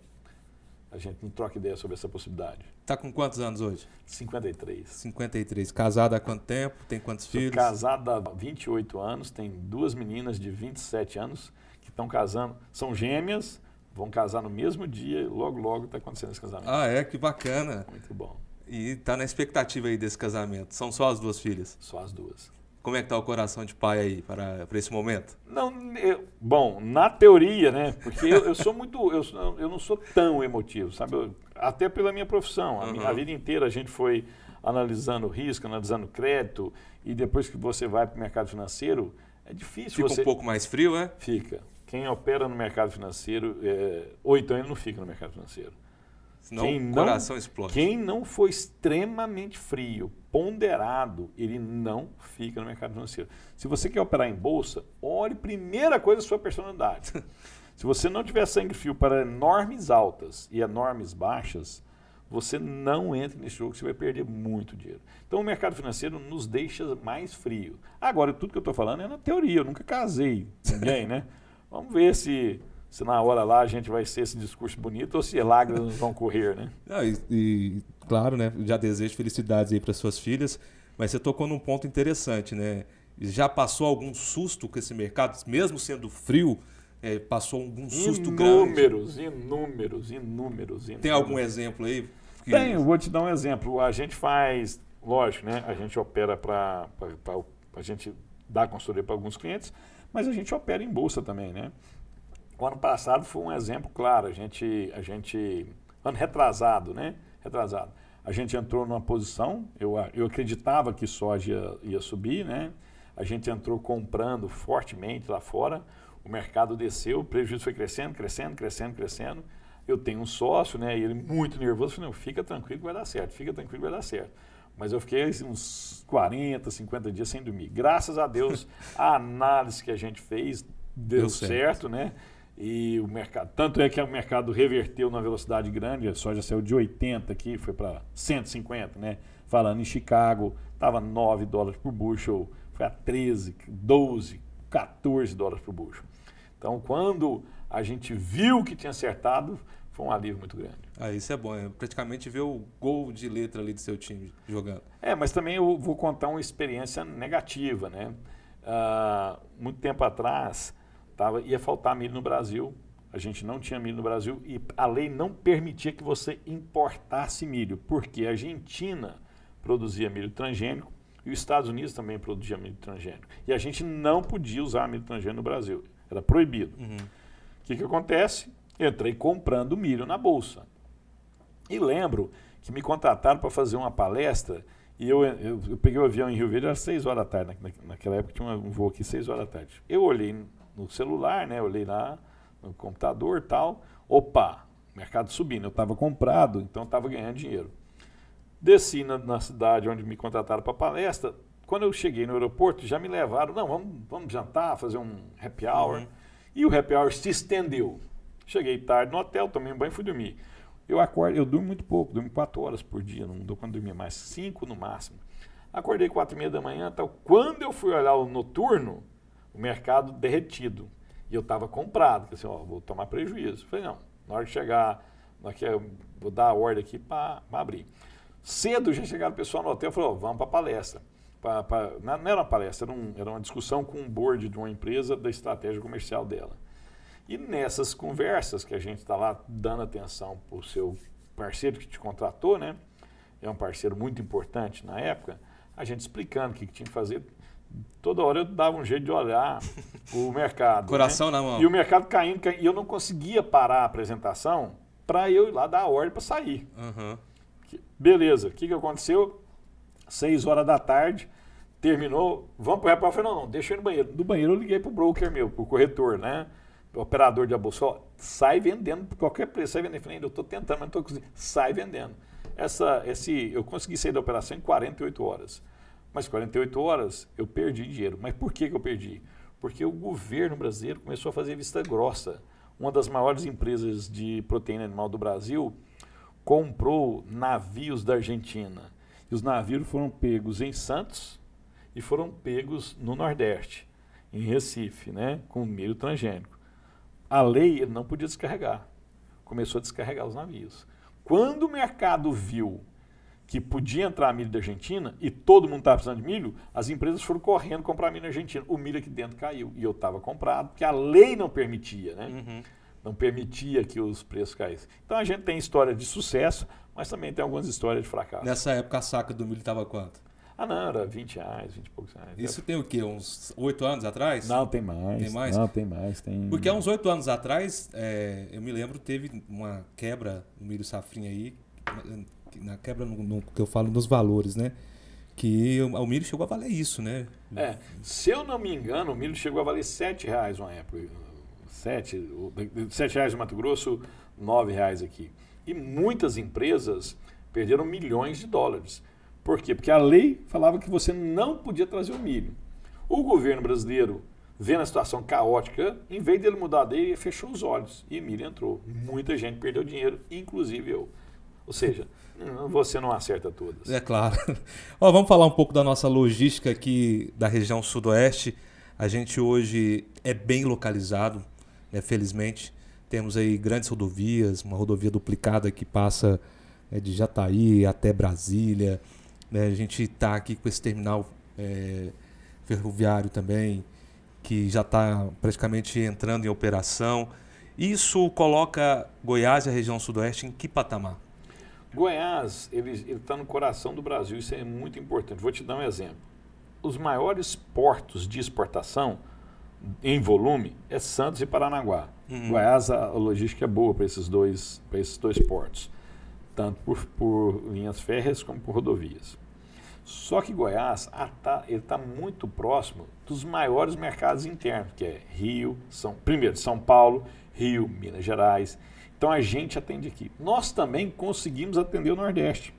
S2: a gente troca ideia sobre essa possibilidade.
S1: Está com quantos anos hoje? 53. 53. Casada há quanto tempo? Tem quantos Sou filhos? Casada há 28 anos, tem duas
S2: meninas de 27 anos que estão casando, são gêmeas, vão casar no mesmo dia, logo logo está acontecendo esse casamento.
S1: Ah, é? Que bacana. Muito bom. E está na expectativa aí desse casamento. São só as duas filhas? Só as duas. Como é que está o coração de pai aí para, para esse momento?
S2: Não, eu,
S1: bom, na teoria, né? Porque eu, eu sou
S2: muito, eu, eu não sou tão emotivo, sabe? Eu, até pela minha profissão, a, uhum. minha, a, vida inteira a gente foi analisando risco, analisando crédito e depois que você vai para o mercado financeiro é difícil. Fica você... um pouco
S1: mais frio, é? Fica.
S2: Quem opera no mercado financeiro, é... ou então ele não fica no mercado financeiro. Senão quem o coração não, explode. Quem não for extremamente frio, ponderado, ele não fica no mercado financeiro. Se você quer operar em bolsa, olhe primeira coisa a sua personalidade. Se você não tiver sangue frio para enormes altas e enormes baixas, você não entra nesse jogo, você vai perder muito dinheiro. Então o mercado financeiro nos deixa mais frio. Agora, tudo que eu estou falando é na teoria, eu nunca casei ninguém, né? Vamos ver se se na hora lá a gente vai ser esse discurso bonito ou se lágrimas vão correr, né?
S1: Ah, e, e, claro, né? Já desejo felicidades aí para suas filhas, mas você tocou num ponto interessante, né? Já passou algum susto com esse mercado, mesmo sendo frio? É, passou algum susto inúmeros,
S2: grande? Inúmeros, inúmeros, inúmeros, Tem algum
S1: exemplo aí? Que... Tem, vou te dar um exemplo. A gente faz,
S2: lógico, né? A gente opera para. A gente dá consultoria para alguns clientes, mas a gente opera em bolsa também, né? O ano passado foi um exemplo claro. A gente, a gente ano retrasado, né? Retrasado. A gente entrou numa posição, eu, eu acreditava que soja ia, ia subir, né? A gente entrou comprando fortemente lá fora, o mercado desceu, o prejuízo foi crescendo, crescendo, crescendo, crescendo. Eu tenho um sócio, né? E ele muito nervoso, falou, fica tranquilo que vai dar certo, fica tranquilo que vai dar certo. Mas eu fiquei assim, uns 40, 50 dias sem dormir. Graças a Deus, a análise que a gente fez deu, deu certo. certo, né? E o mercado, tanto é que o mercado reverteu numa velocidade grande, a soja saiu de 80 aqui, foi para 150, né? Falando em Chicago, estava 9 dólares por bushel, foi a 13, 12, 14 dólares por bushel. Então, quando a gente viu que tinha acertado, foi um alívio muito grande. Ah, isso é bom, é praticamente ver o gol de letra ali do seu time jogando. É, mas também eu vou contar uma experiência negativa, né? Uh, muito tempo atrás, tava, ia faltar milho no Brasil, a gente não tinha milho no Brasil e a lei não permitia que você importasse milho, porque a Argentina produzia milho transgênico e os Estados Unidos também produzia milho transgênico. E a gente não podia usar milho transgênico no Brasil, era proibido. Uhum. O uhum. que, que acontece? Entrei comprando milho na bolsa. E lembro que me contrataram para fazer uma palestra e eu, eu, eu, peguei o avião em Rio Verde, era 6 horas da tarde, na, naquela época tinha um voo aqui 6 horas da tarde. Eu olhei no celular, né? Olhei lá no computador tal. Opa, mercado subindo. Eu estava comprado, então estava ganhando dinheiro. Desci na, na, cidade onde me contrataram para palestra. Quando eu cheguei no aeroporto, já me levaram. Não, vamos, vamos jantar, fazer um happy hour. Uhum. E o happy hour se estendeu. Cheguei tarde no hotel, tomei um banho e fui dormir. Eu acordo, eu durmo muito pouco, durmo quatro horas por dia, não dou quando dormir mais, cinco no máximo. Acordei quatro e meia da manhã, tal. Quando eu fui olhar o noturno, o mercado derretido. E eu estava comprado, assim, ó, vou tomar prejuízo. falei, não, na hora de chegar, na hora que eu vou dar a ordem aqui para abrir. Cedo já chegaram o pessoal no hotel e falou, ó, vamos para a palestra. Pra, pra, não era uma palestra, era, um, era uma discussão com um board de uma empresa da estratégia comercial dela. E nessas conversas que a gente está lá dando atenção para o seu parceiro que te contratou, né? É um parceiro muito importante na época. A gente explicando o que, que tinha que fazer toda hora eu dava um jeito de olhar o mercado. Né? Coração né? na mão. E o mercado caindo, caindo, e eu não conseguia parar a apresentação para eu ir lá dar a ordem para sair. Uhum. Beleza, o que, que aconteceu? Seis horas da tarde, terminou, vamos para o repórter. Eu falei, não, não, deixa eu ir no banheiro. Do banheiro eu liguei para o broker meu, para o corretor, né? O operador de bolsa, sai vendendo por qualquer preço, sai vendendo. Eu falei, eu estou tentando, mas não estou conseguindo. Sai vendendo. Essa, esse, eu consegui sair da operação em 48 horas. Mas 48 horas eu perdi dinheiro. Mas por que, que eu perdi? Porque o governo brasileiro começou a fazer vista grossa. Uma das maiores empresas de proteína animal do Brasil comprou navios da Argentina. E os navios foram pegos em Santos e foram pegos no Nordeste, em Recife, né, com milho transgênico. A lei ele não podia descarregar. Começou a descarregar os navios. Quando o mercado viu que podia entrar milho da Argentina e todo mundo estava precisando de milho, as empresas foram correndo comprar milho na Argentina. O milho aqui dentro caiu e eu estava comprado, porque a lei não permitia, né? Uhum. Não permitia que os preços caíssem. Então a gente tem história de sucesso, mas também tem algumas histórias de fracasso.
S1: Nessa época a saca do milho estava
S2: quanto? Ah, não, era 20 reais, 20 e poucos reais. Isso tem o quê? Uns oito anos atrás? Não, tem mais. Tem mais? Não, tem mais. Tem... Porque
S1: há uns oito anos atrás, é, eu me lembro, teve uma quebra no milho safrinha aí na quebra no, no, que eu falo nos valores, né? Que o milho chegou a valer isso, né?
S2: É, se eu não me engano, o milho chegou a valer sete reais uma época. Sete, sete reais no Mato Grosso, nove reais aqui. E muitas empresas perderam milhões de dólares. Por quê? Porque a lei falava que você não podia trazer o milho. O governo brasileiro, vendo a situação caótica, em vez dele mudar a lei, fechou os olhos e milho entrou. Muita gente perdeu dinheiro, inclusive eu. Ou seja, você não acerta todas. É claro.
S1: Ó, vamos falar um pouco da nossa logística aqui da região sudoeste. A gente hoje é bem localizado, né, felizmente. Temos aí grandes rodovias, uma rodovia duplicada que passa né, de Jataí até Brasília. Né, a gente está aqui com esse terminal é, ferroviário também, que já está praticamente entrando em operação. Isso coloca Goiás e a região sudoeste em que patamar?
S2: Goiás, ele está no coração do Brasil, isso é muito importante. Vou te dar um exemplo. Os maiores portos de exportação em volume é Santos e Paranaguá. Uhum. Goiás, a logística é boa para esses dois, para esses dois portos, tanto por, por linhas férreas como por rodovias. Só que Goiás está tá muito próximo dos maiores mercados internos, que é Rio, São, primeiro São Paulo, Rio, Minas Gerais, então a gente atende aqui. Nós também conseguimos atender o Nordeste.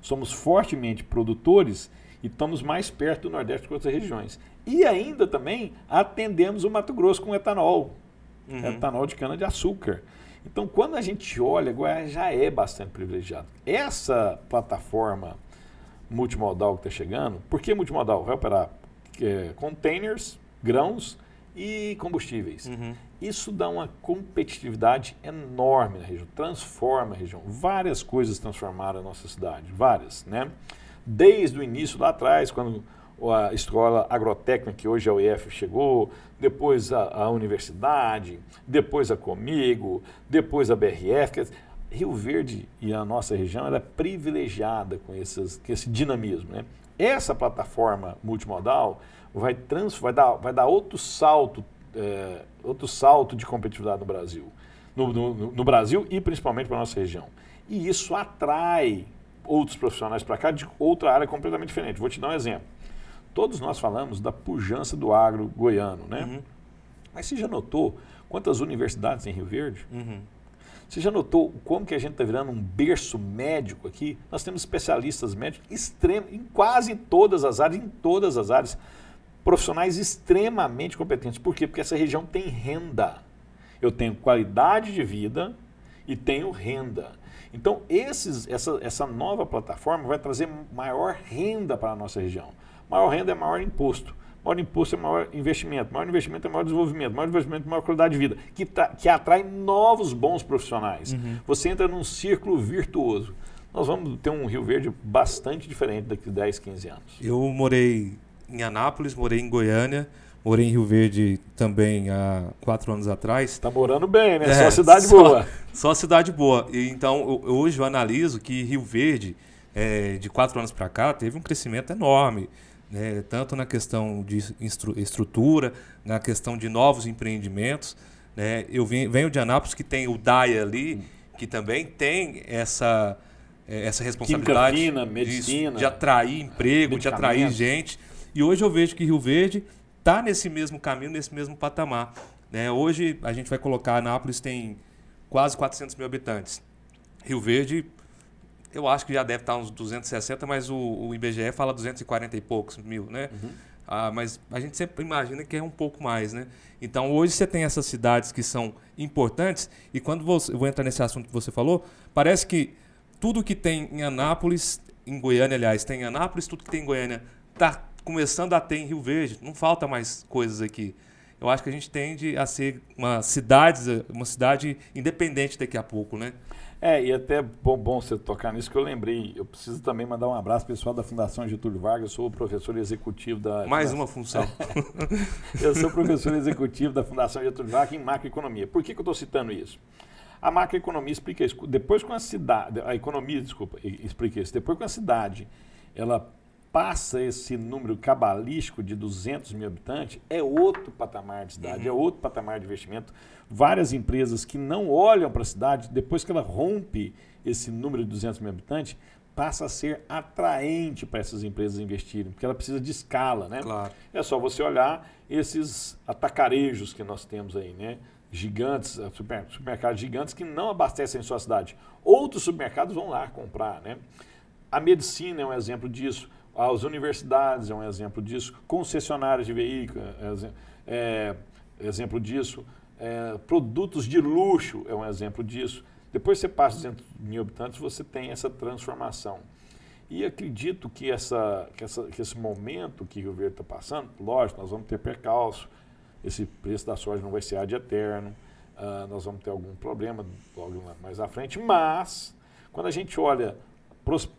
S2: Somos fortemente produtores e estamos mais perto do Nordeste que outras regiões. E ainda também atendemos o Mato Grosso com etanol, uhum. etanol de cana-de-açúcar. Então, quando a gente olha, Goiás já é bastante privilegiado. Essa plataforma multimodal que está chegando, por que multimodal? Vai operar é, containers, grãos e combustíveis. Uhum. Isso dá uma competitividade enorme na região, transforma a região. Várias coisas transformaram a nossa cidade, várias, né? Desde o início lá atrás, quando a escola agrotécnica, que hoje é a IF, chegou, depois a, a, universidade, depois a Comigo, depois a BRF. Rio Verde e a nossa região era é privilegiada com, esses, com esse dinamismo. Né? Essa plataforma multimodal vai, trans, vai, dar, vai dar outro salto é, outro salto de competitividade no Brasil. No, no, no Brasil e principalmente para a nossa região. E isso atrai outros profissionais para cá de outra área completamente diferente. Vou te dar um exemplo. Todos nós falamos da pujança do agro goiano, né? Uhum. Mas você já notou quantas universidades em Rio Verde? Uhum. Você já notou como que a gente está virando um berço médico aqui? Nós temos especialistas médicos extremos em quase todas as áreas, em todas as áreas profissionais extremamente competentes. Por quê? Porque essa região tem renda. Eu tenho qualidade de vida e tenho renda. Então, esses, essa, essa nova plataforma vai trazer maior renda para a nossa região. Maior renda é maior imposto. Maior imposto é maior investimento. Maior investimento é maior desenvolvimento. Maior desenvolvimento é maior qualidade de vida, que, que atrai novos bons profissionais. Uhum. Você entra num círculo virtuoso. Nós vamos ter um Rio Verde bastante diferente daqui a 10, 15 anos.
S1: Eu morei em Anápolis, morei em Goiânia, morei em Rio Verde também há quatro anos atrás. Tá morando bem, né? É, só cidade só, boa. Só cidade boa. E, então, eu, hoje eu analiso que Rio Verde, é, de quatro anos para cá, teve um crescimento enorme. Né? Tanto na questão de estrutura, na questão de novos empreendimentos. Né? Eu venho de Anápolis, que tem o DAI ali, hum. que também tem essa é, essa responsabilidade Química, medicina, de, de atrair emprego, de atrair gente. E hoje eu vejo que Rio Verde está nesse mesmo caminho, nesse mesmo patamar. Né? Hoje a gente vai colocar, Anápolis tem quase 400 mil habitantes. Rio Verde, eu acho que já deve estar tá uns 260, mas o, o IBGE fala 240 e poucos mil, né? Uhum. Ah, mas a gente sempre imagina que é um pouco mais, né? Então hoje você tem essas cidades que são importantes e quando você, eu vou entrar nesse assunto que você falou, parece que tudo que tem em Anápolis, em Goiânia, aliás, tem em Anápolis, tudo que tem em Goiânia está começando a ter em Rio Verde. Não falta mais coisas aqui. Eu acho que a gente tende a ser uma cidade, uma cidade independente daqui a pouco, né?
S2: É, e até bom, bom você tocar nisso que eu lembrei. Eu preciso também mandar um abraço pessoal da Fundação Getúlio Vargas. Eu sou o professor executivo da. Mais uma função. eu sou professor executivo da Fundação Getúlio Vargas em macroeconomia. Por que, que eu estou citando isso? A macroeconomia explica isso. Depois com a cidade, a economia, desculpa, explica isso. Depois com a cidade, ela passa esse número cabalístico de 200 mil habitantes, é outro patamar de cidade, é uhum. é outro patamar de investimento. Várias empresas que não olham para a cidade, depois que ela rompe esse número de 200 mil habitantes, passa a ser atraente para essas empresas investirem, porque ela precisa de escala, né? Claro. É só você olhar esses atacarejos que nós temos aí, né? Gigantes, eh, super, supermercados gigantes que não abastecem sua cidade. Outros supermercados vão lá comprar, né? A medicina é um exemplo disso. As universidades é um exemplo disso, concessionárias de veículos é, é exemplo disso, é, produtos de luxo é um exemplo disso. Depois você passa 200 mil habitantes, você tem essa transformação. E acredito que, essa, que, essa, que esse momento que Rio Verde está passando, lógico, nós vamos ter percalço, esse preço da soja não vai ser ad eterno, uh, nós vamos ter algum problema logo mais à frente, mas quando a gente olha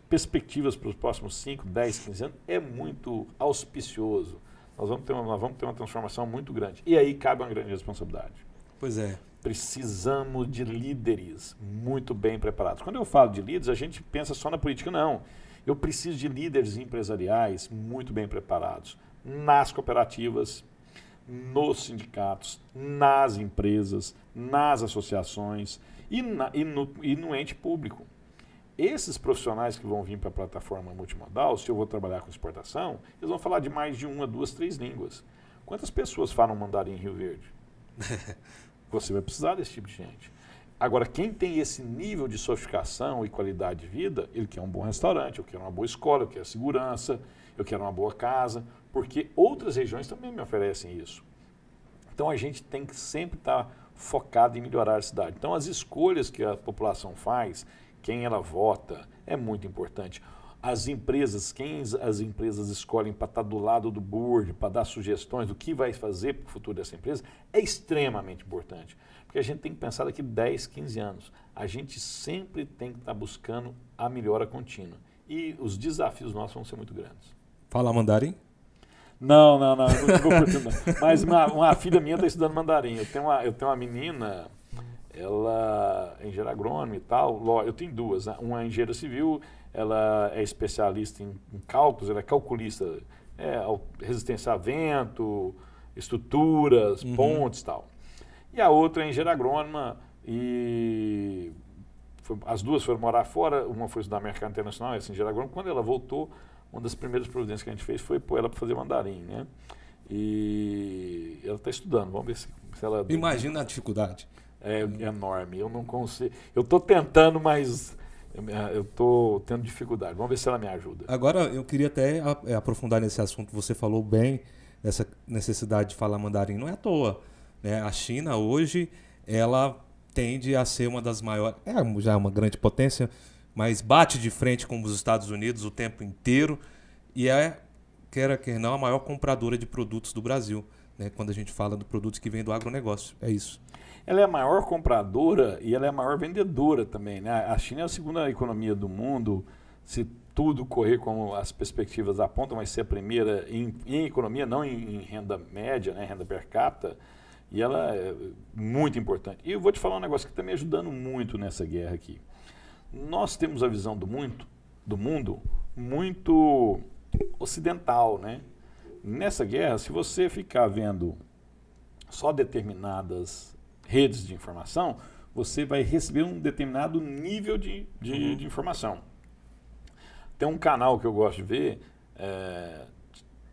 S2: perspectivas para os próximos 5, 10, 15 anos é muito auspicioso. Nós vamos, ter uma, nós vamos ter uma transformação muito grande. E aí cabe uma grande responsabilidade. Pois é. Precisamos de líderes muito bem preparados. Quando eu falo de líderes, a gente pensa só na política, não. Eu preciso de líderes empresariais muito bem preparados nas cooperativas, nos sindicatos, nas empresas, nas associações e, na, e, no, e no ente público esses profissionais que vão vir para a plataforma multimodal, se eu vou trabalhar com exportação, eles vão falar de mais de uma, duas, três línguas. Quantas pessoas falam mandarim em Rio Verde? Você vai precisar desse tipo de gente. Agora, quem tem esse nível de sofisticação e qualidade de vida, ele quer um bom restaurante, eu quero uma boa escola, eu quero segurança, eu quero uma boa casa, porque outras regiões também me oferecem isso. Então, a gente tem que sempre estar tá focado em melhorar a cidade. Então, as escolhas que a população faz quem ela vota, é muito importante. As empresas, quem as empresas escolhem para estar tá do lado do board, para dar sugestões do que vai fazer para o futuro dessa empresa, é extremamente importante. Porque a gente tem que pensar daqui 10, 15 anos. A gente sempre tem que estar tá buscando a melhora contínua. E os desafios nossos vão ser muito grandes.
S1: Fala mandarim? Não, não, não, não, não. Mas uma, uma
S2: filha minha está estudando mandarim. Eu tenho uma, eu tenho uma menina ela é engenheira agrônoma e tal. Eu tenho duas. Né? Uma é engenheira civil, ela é especialista em, em cálculos, ela é calculista, é, resistência a vento, estruturas, uhum. pontes e tal. E a outra é engenheira agrônoma e foi, as duas foram morar fora, uma foi estudar mercado internacional, essa engenheira agrônoma. Quando ela voltou, uma das primeiras providências que a gente fez foi pôr ela para fazer mandarim, né? E ela está estudando, vamos ver se, se ela... Imagina a dificuldade. É, é enorme. Eu não consigo. Eu estou tentando, mas é, eu estou tendo dificuldade. Vamos ver se ela me ajuda.
S1: Agora, eu queria até é, aprofundar nesse assunto. Você falou bem dessa necessidade de falar mandarim. Não é à toa. Né? A China hoje ela tende a ser uma das maiores. É já uma grande potência, mas bate de frente com os Estados Unidos o tempo inteiro e é, quer quer não, a maior compradora de produtos do Brasil né, quando a gente fala de produtos que vêm do agronegócio. É isso. Ela é a maior compradora e ela é a maior vendedora
S2: também. Né? A China é a segunda economia do mundo. Se tudo correr como as perspectivas apontam, vai ser a primeira em, em economia, não em, em, renda média, né? renda per capita. E ela é muito importante. E eu vou te falar um negócio que está me ajudando muito nessa guerra aqui. Nós temos a visão do, muito, do mundo muito ocidental, né? nessa guerra, se você ficar vendo só determinadas redes de informação, você vai receber um determinado nível de, de, uhum. de informação. Tem um canal que eu gosto de ver, é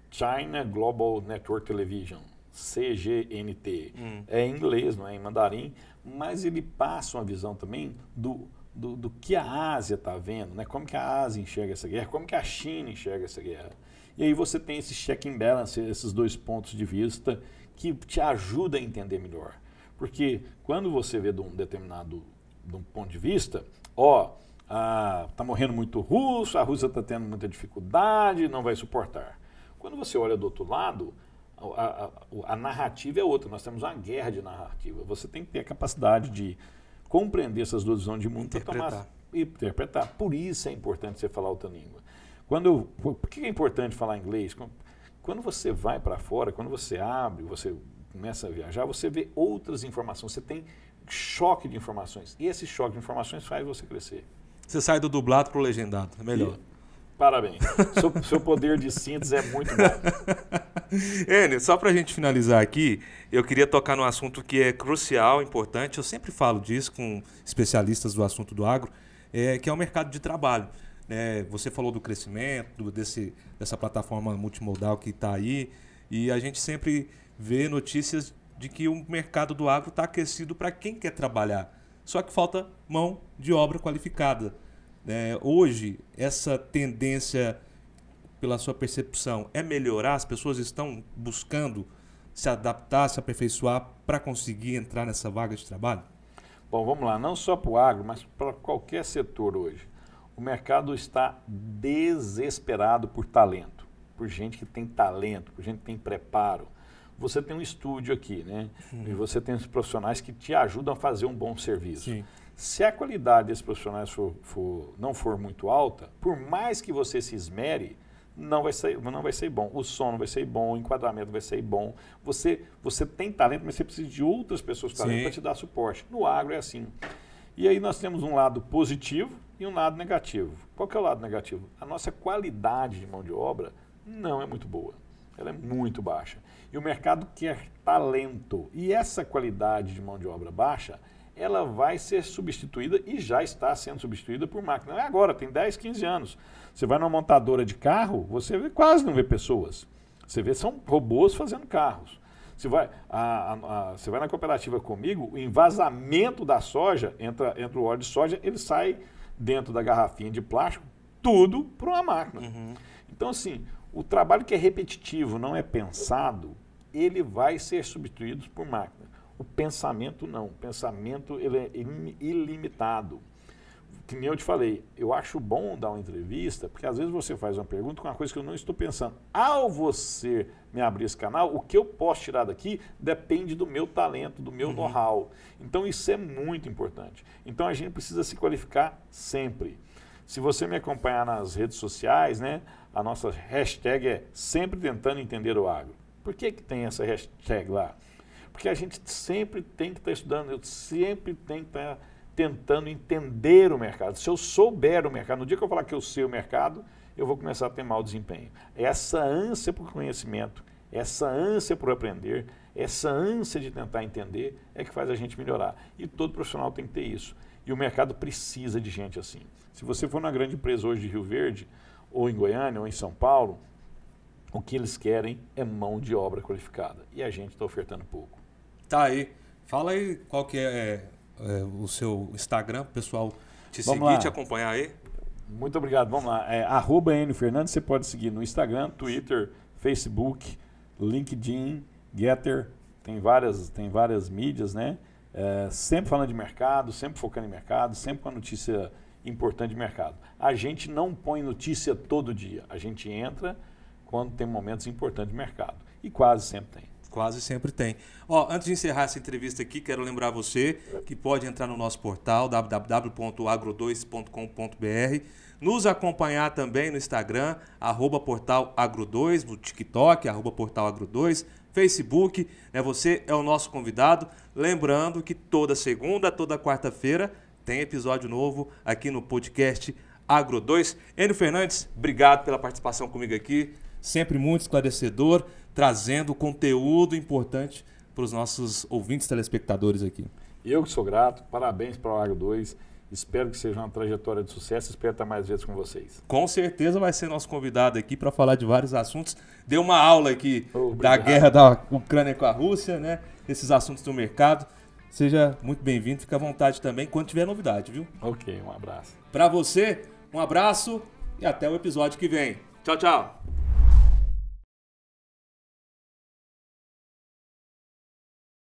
S2: China Global Network Television, CGNT.
S1: Hum. É em inglês, não
S2: é em mandarim, mas ele passa uma visão também do do, do, que a Ásia está vendo, né? como que a Ásia enxerga essa guerra, como que a China enxerga essa guerra. E aí você tem esse check and balance, esses dois pontos de vista que te ajuda a entender melhor. Porque quando você vê de um determinado de um ponto de vista, ó, tá morrendo muito russo, a Rússia está tendo muita dificuldade, não vai suportar. Quando você olha do outro lado, a, a, a, narrativa é outra. Nós temos uma guerra de narrativa. Você tem que ter a capacidade de compreender essas duas visões de mundo para tomar e interpretar. Por isso é importante você falar outra língua. Quando, por que é importante falar inglês? Quando você vai para fora, quando você abre, você começa a viajar, você vê outras informações, você tem choque de informações. E esse choque de informações faz você crescer.
S1: Você sai do dublado para o legendado, é melhor.
S2: E, parabéns. seu, seu, poder de síntese é muito bom.
S1: Enio, só para a gente finalizar aqui, eu queria tocar num assunto que é crucial, importante. Eu sempre falo disso com especialistas do assunto do agro, é, que é o mercado de trabalho. Né, você falou do crescimento, desse, dessa plataforma multimodal que está aí, e a gente sempre vê notícias de que o mercado do agro está aquecido para quem quer trabalhar. Só que falta mão de obra qualificada. É, hoje, essa tendência, pela sua percepção, é melhorar? As pessoas estão buscando se adaptar, se aperfeiçoar para conseguir entrar nessa vaga de trabalho?
S2: Bom, vamos lá, não só para o agro, mas para qualquer setor hoje o mercado está desesperado por talento, por gente que tem talento, por gente que tem preparo. Você tem um estúdio aqui, né? Sim. E você tem os profissionais que te ajudam a fazer um bom serviço. Sim. Se a qualidade desses profissionais for, for, não for muito alta, por mais que você se esmere, não vai ser, não vai ser bom. O sono vai ser bom, o enquadramento vai ser bom. Você, você tem talento, mas você precisa de outras pessoas com talento para te dar suporte. No agro é assim. E aí nós temos um lado positivo, e um lado negativo. Qual que é o lado negativo? A nossa qualidade de mão de obra não é muito boa. Ela é muito baixa. E o mercado quer talento. E essa qualidade de mão de obra baixa, ela vai ser substituída e já está sendo substituída por máquina. Não é agora, tem 10, 15 anos. Você vai numa montadora de carro, você vê, quase não vê pessoas. Você vê são robôs fazendo carros. Você vai, a, a, a, você vai na cooperativa comigo, o envasamento da soja, entra, entra o óleo de soja, ele sai dentro da garrafinha de plástico, tudo para uma máquina. Uhum. Então, assim, o trabalho que é repetitivo, não é pensado, ele vai ser substituído por máquina. O pensamento não. O pensamento ele é ilimitado que nem eu te falei, eu acho bom dar uma entrevista, porque às vezes você faz uma pergunta com uma coisa que eu não estou pensando. Ao você me abrir esse canal, o que eu posso tirar daqui depende do meu talento, do meu uhum. know-how. Então isso é muito importante. Então a gente precisa se qualificar sempre. Se você me acompanhar nas redes sociais, né, a nossa hashtag é sempre tentando entender o agro. Por que, que tem essa hashtag lá? Porque a gente sempre tem que estar tá estudando, eu sempre tenho que estar. Tá tentando entender o mercado. Se eu souber o mercado, no dia que eu falar que eu sei o mercado, eu vou começar a ter mau desempenho. É essa ânsia por conhecimento, é essa ânsia por aprender, é essa ânsia de tentar entender é que faz a gente melhorar. E todo profissional tem que ter isso. E o mercado precisa de gente assim. Se você for na grande empresa hoje de Rio Verde, ou em Goiânia, ou em São Paulo, o que eles querem é mão de obra qualificada. E a gente está ofertando pouco.
S1: Tá aí. Fala aí qual que é é, o seu Instagram, pessoal te vamos seguir, lá. te
S2: acompanhar aí? Muito obrigado, vamos lá. É, arroba Enio Fernandes, você pode seguir no Instagram, Twitter, Facebook, LinkedIn, Getter, tem várias, tem várias mídias, né? É, sempre falando de mercado, sempre focando em mercado, sempre com a notícia importante de mercado. A gente não põe notícia todo dia, a gente
S1: entra quando tem momentos importantes de mercado. E quase sempre tem. Quase sempre tem. Ó, antes de encerrar essa entrevista aqui, quero lembrar você que pode entrar no nosso portal www.agro2.com.br, nos acompanhar também no Instagram, arroba 2 no TikTok, arroba portal 2 Facebook, né? Você é o nosso convidado. Lembrando que toda segunda, toda quarta-feira tem episódio novo aqui no podcast Agro 2. Enio Fernandes, obrigado pela participação comigo aqui. Sempre muito esclarecedor trazendo conteúdo importante para os nossos ouvintes telespectadores aqui.
S2: Eu que sou grato, parabéns para o Agro 2. Espero que seja uma trajetória de sucesso. Espero estar mais vezes com vocês.
S1: Com certeza vai ser nosso convidado aqui para falar de vários assuntos. Deu uma aula aqui Obrigado. da guerra da Ucrânia com a Rússia, né? Esses assuntos do mercado. Seja muito bem-vindo. Fica à vontade também quando tiver novidade, viu? Ok, um abraço. Para você, um abraço e até o episódio que vem. Tchau, tchau.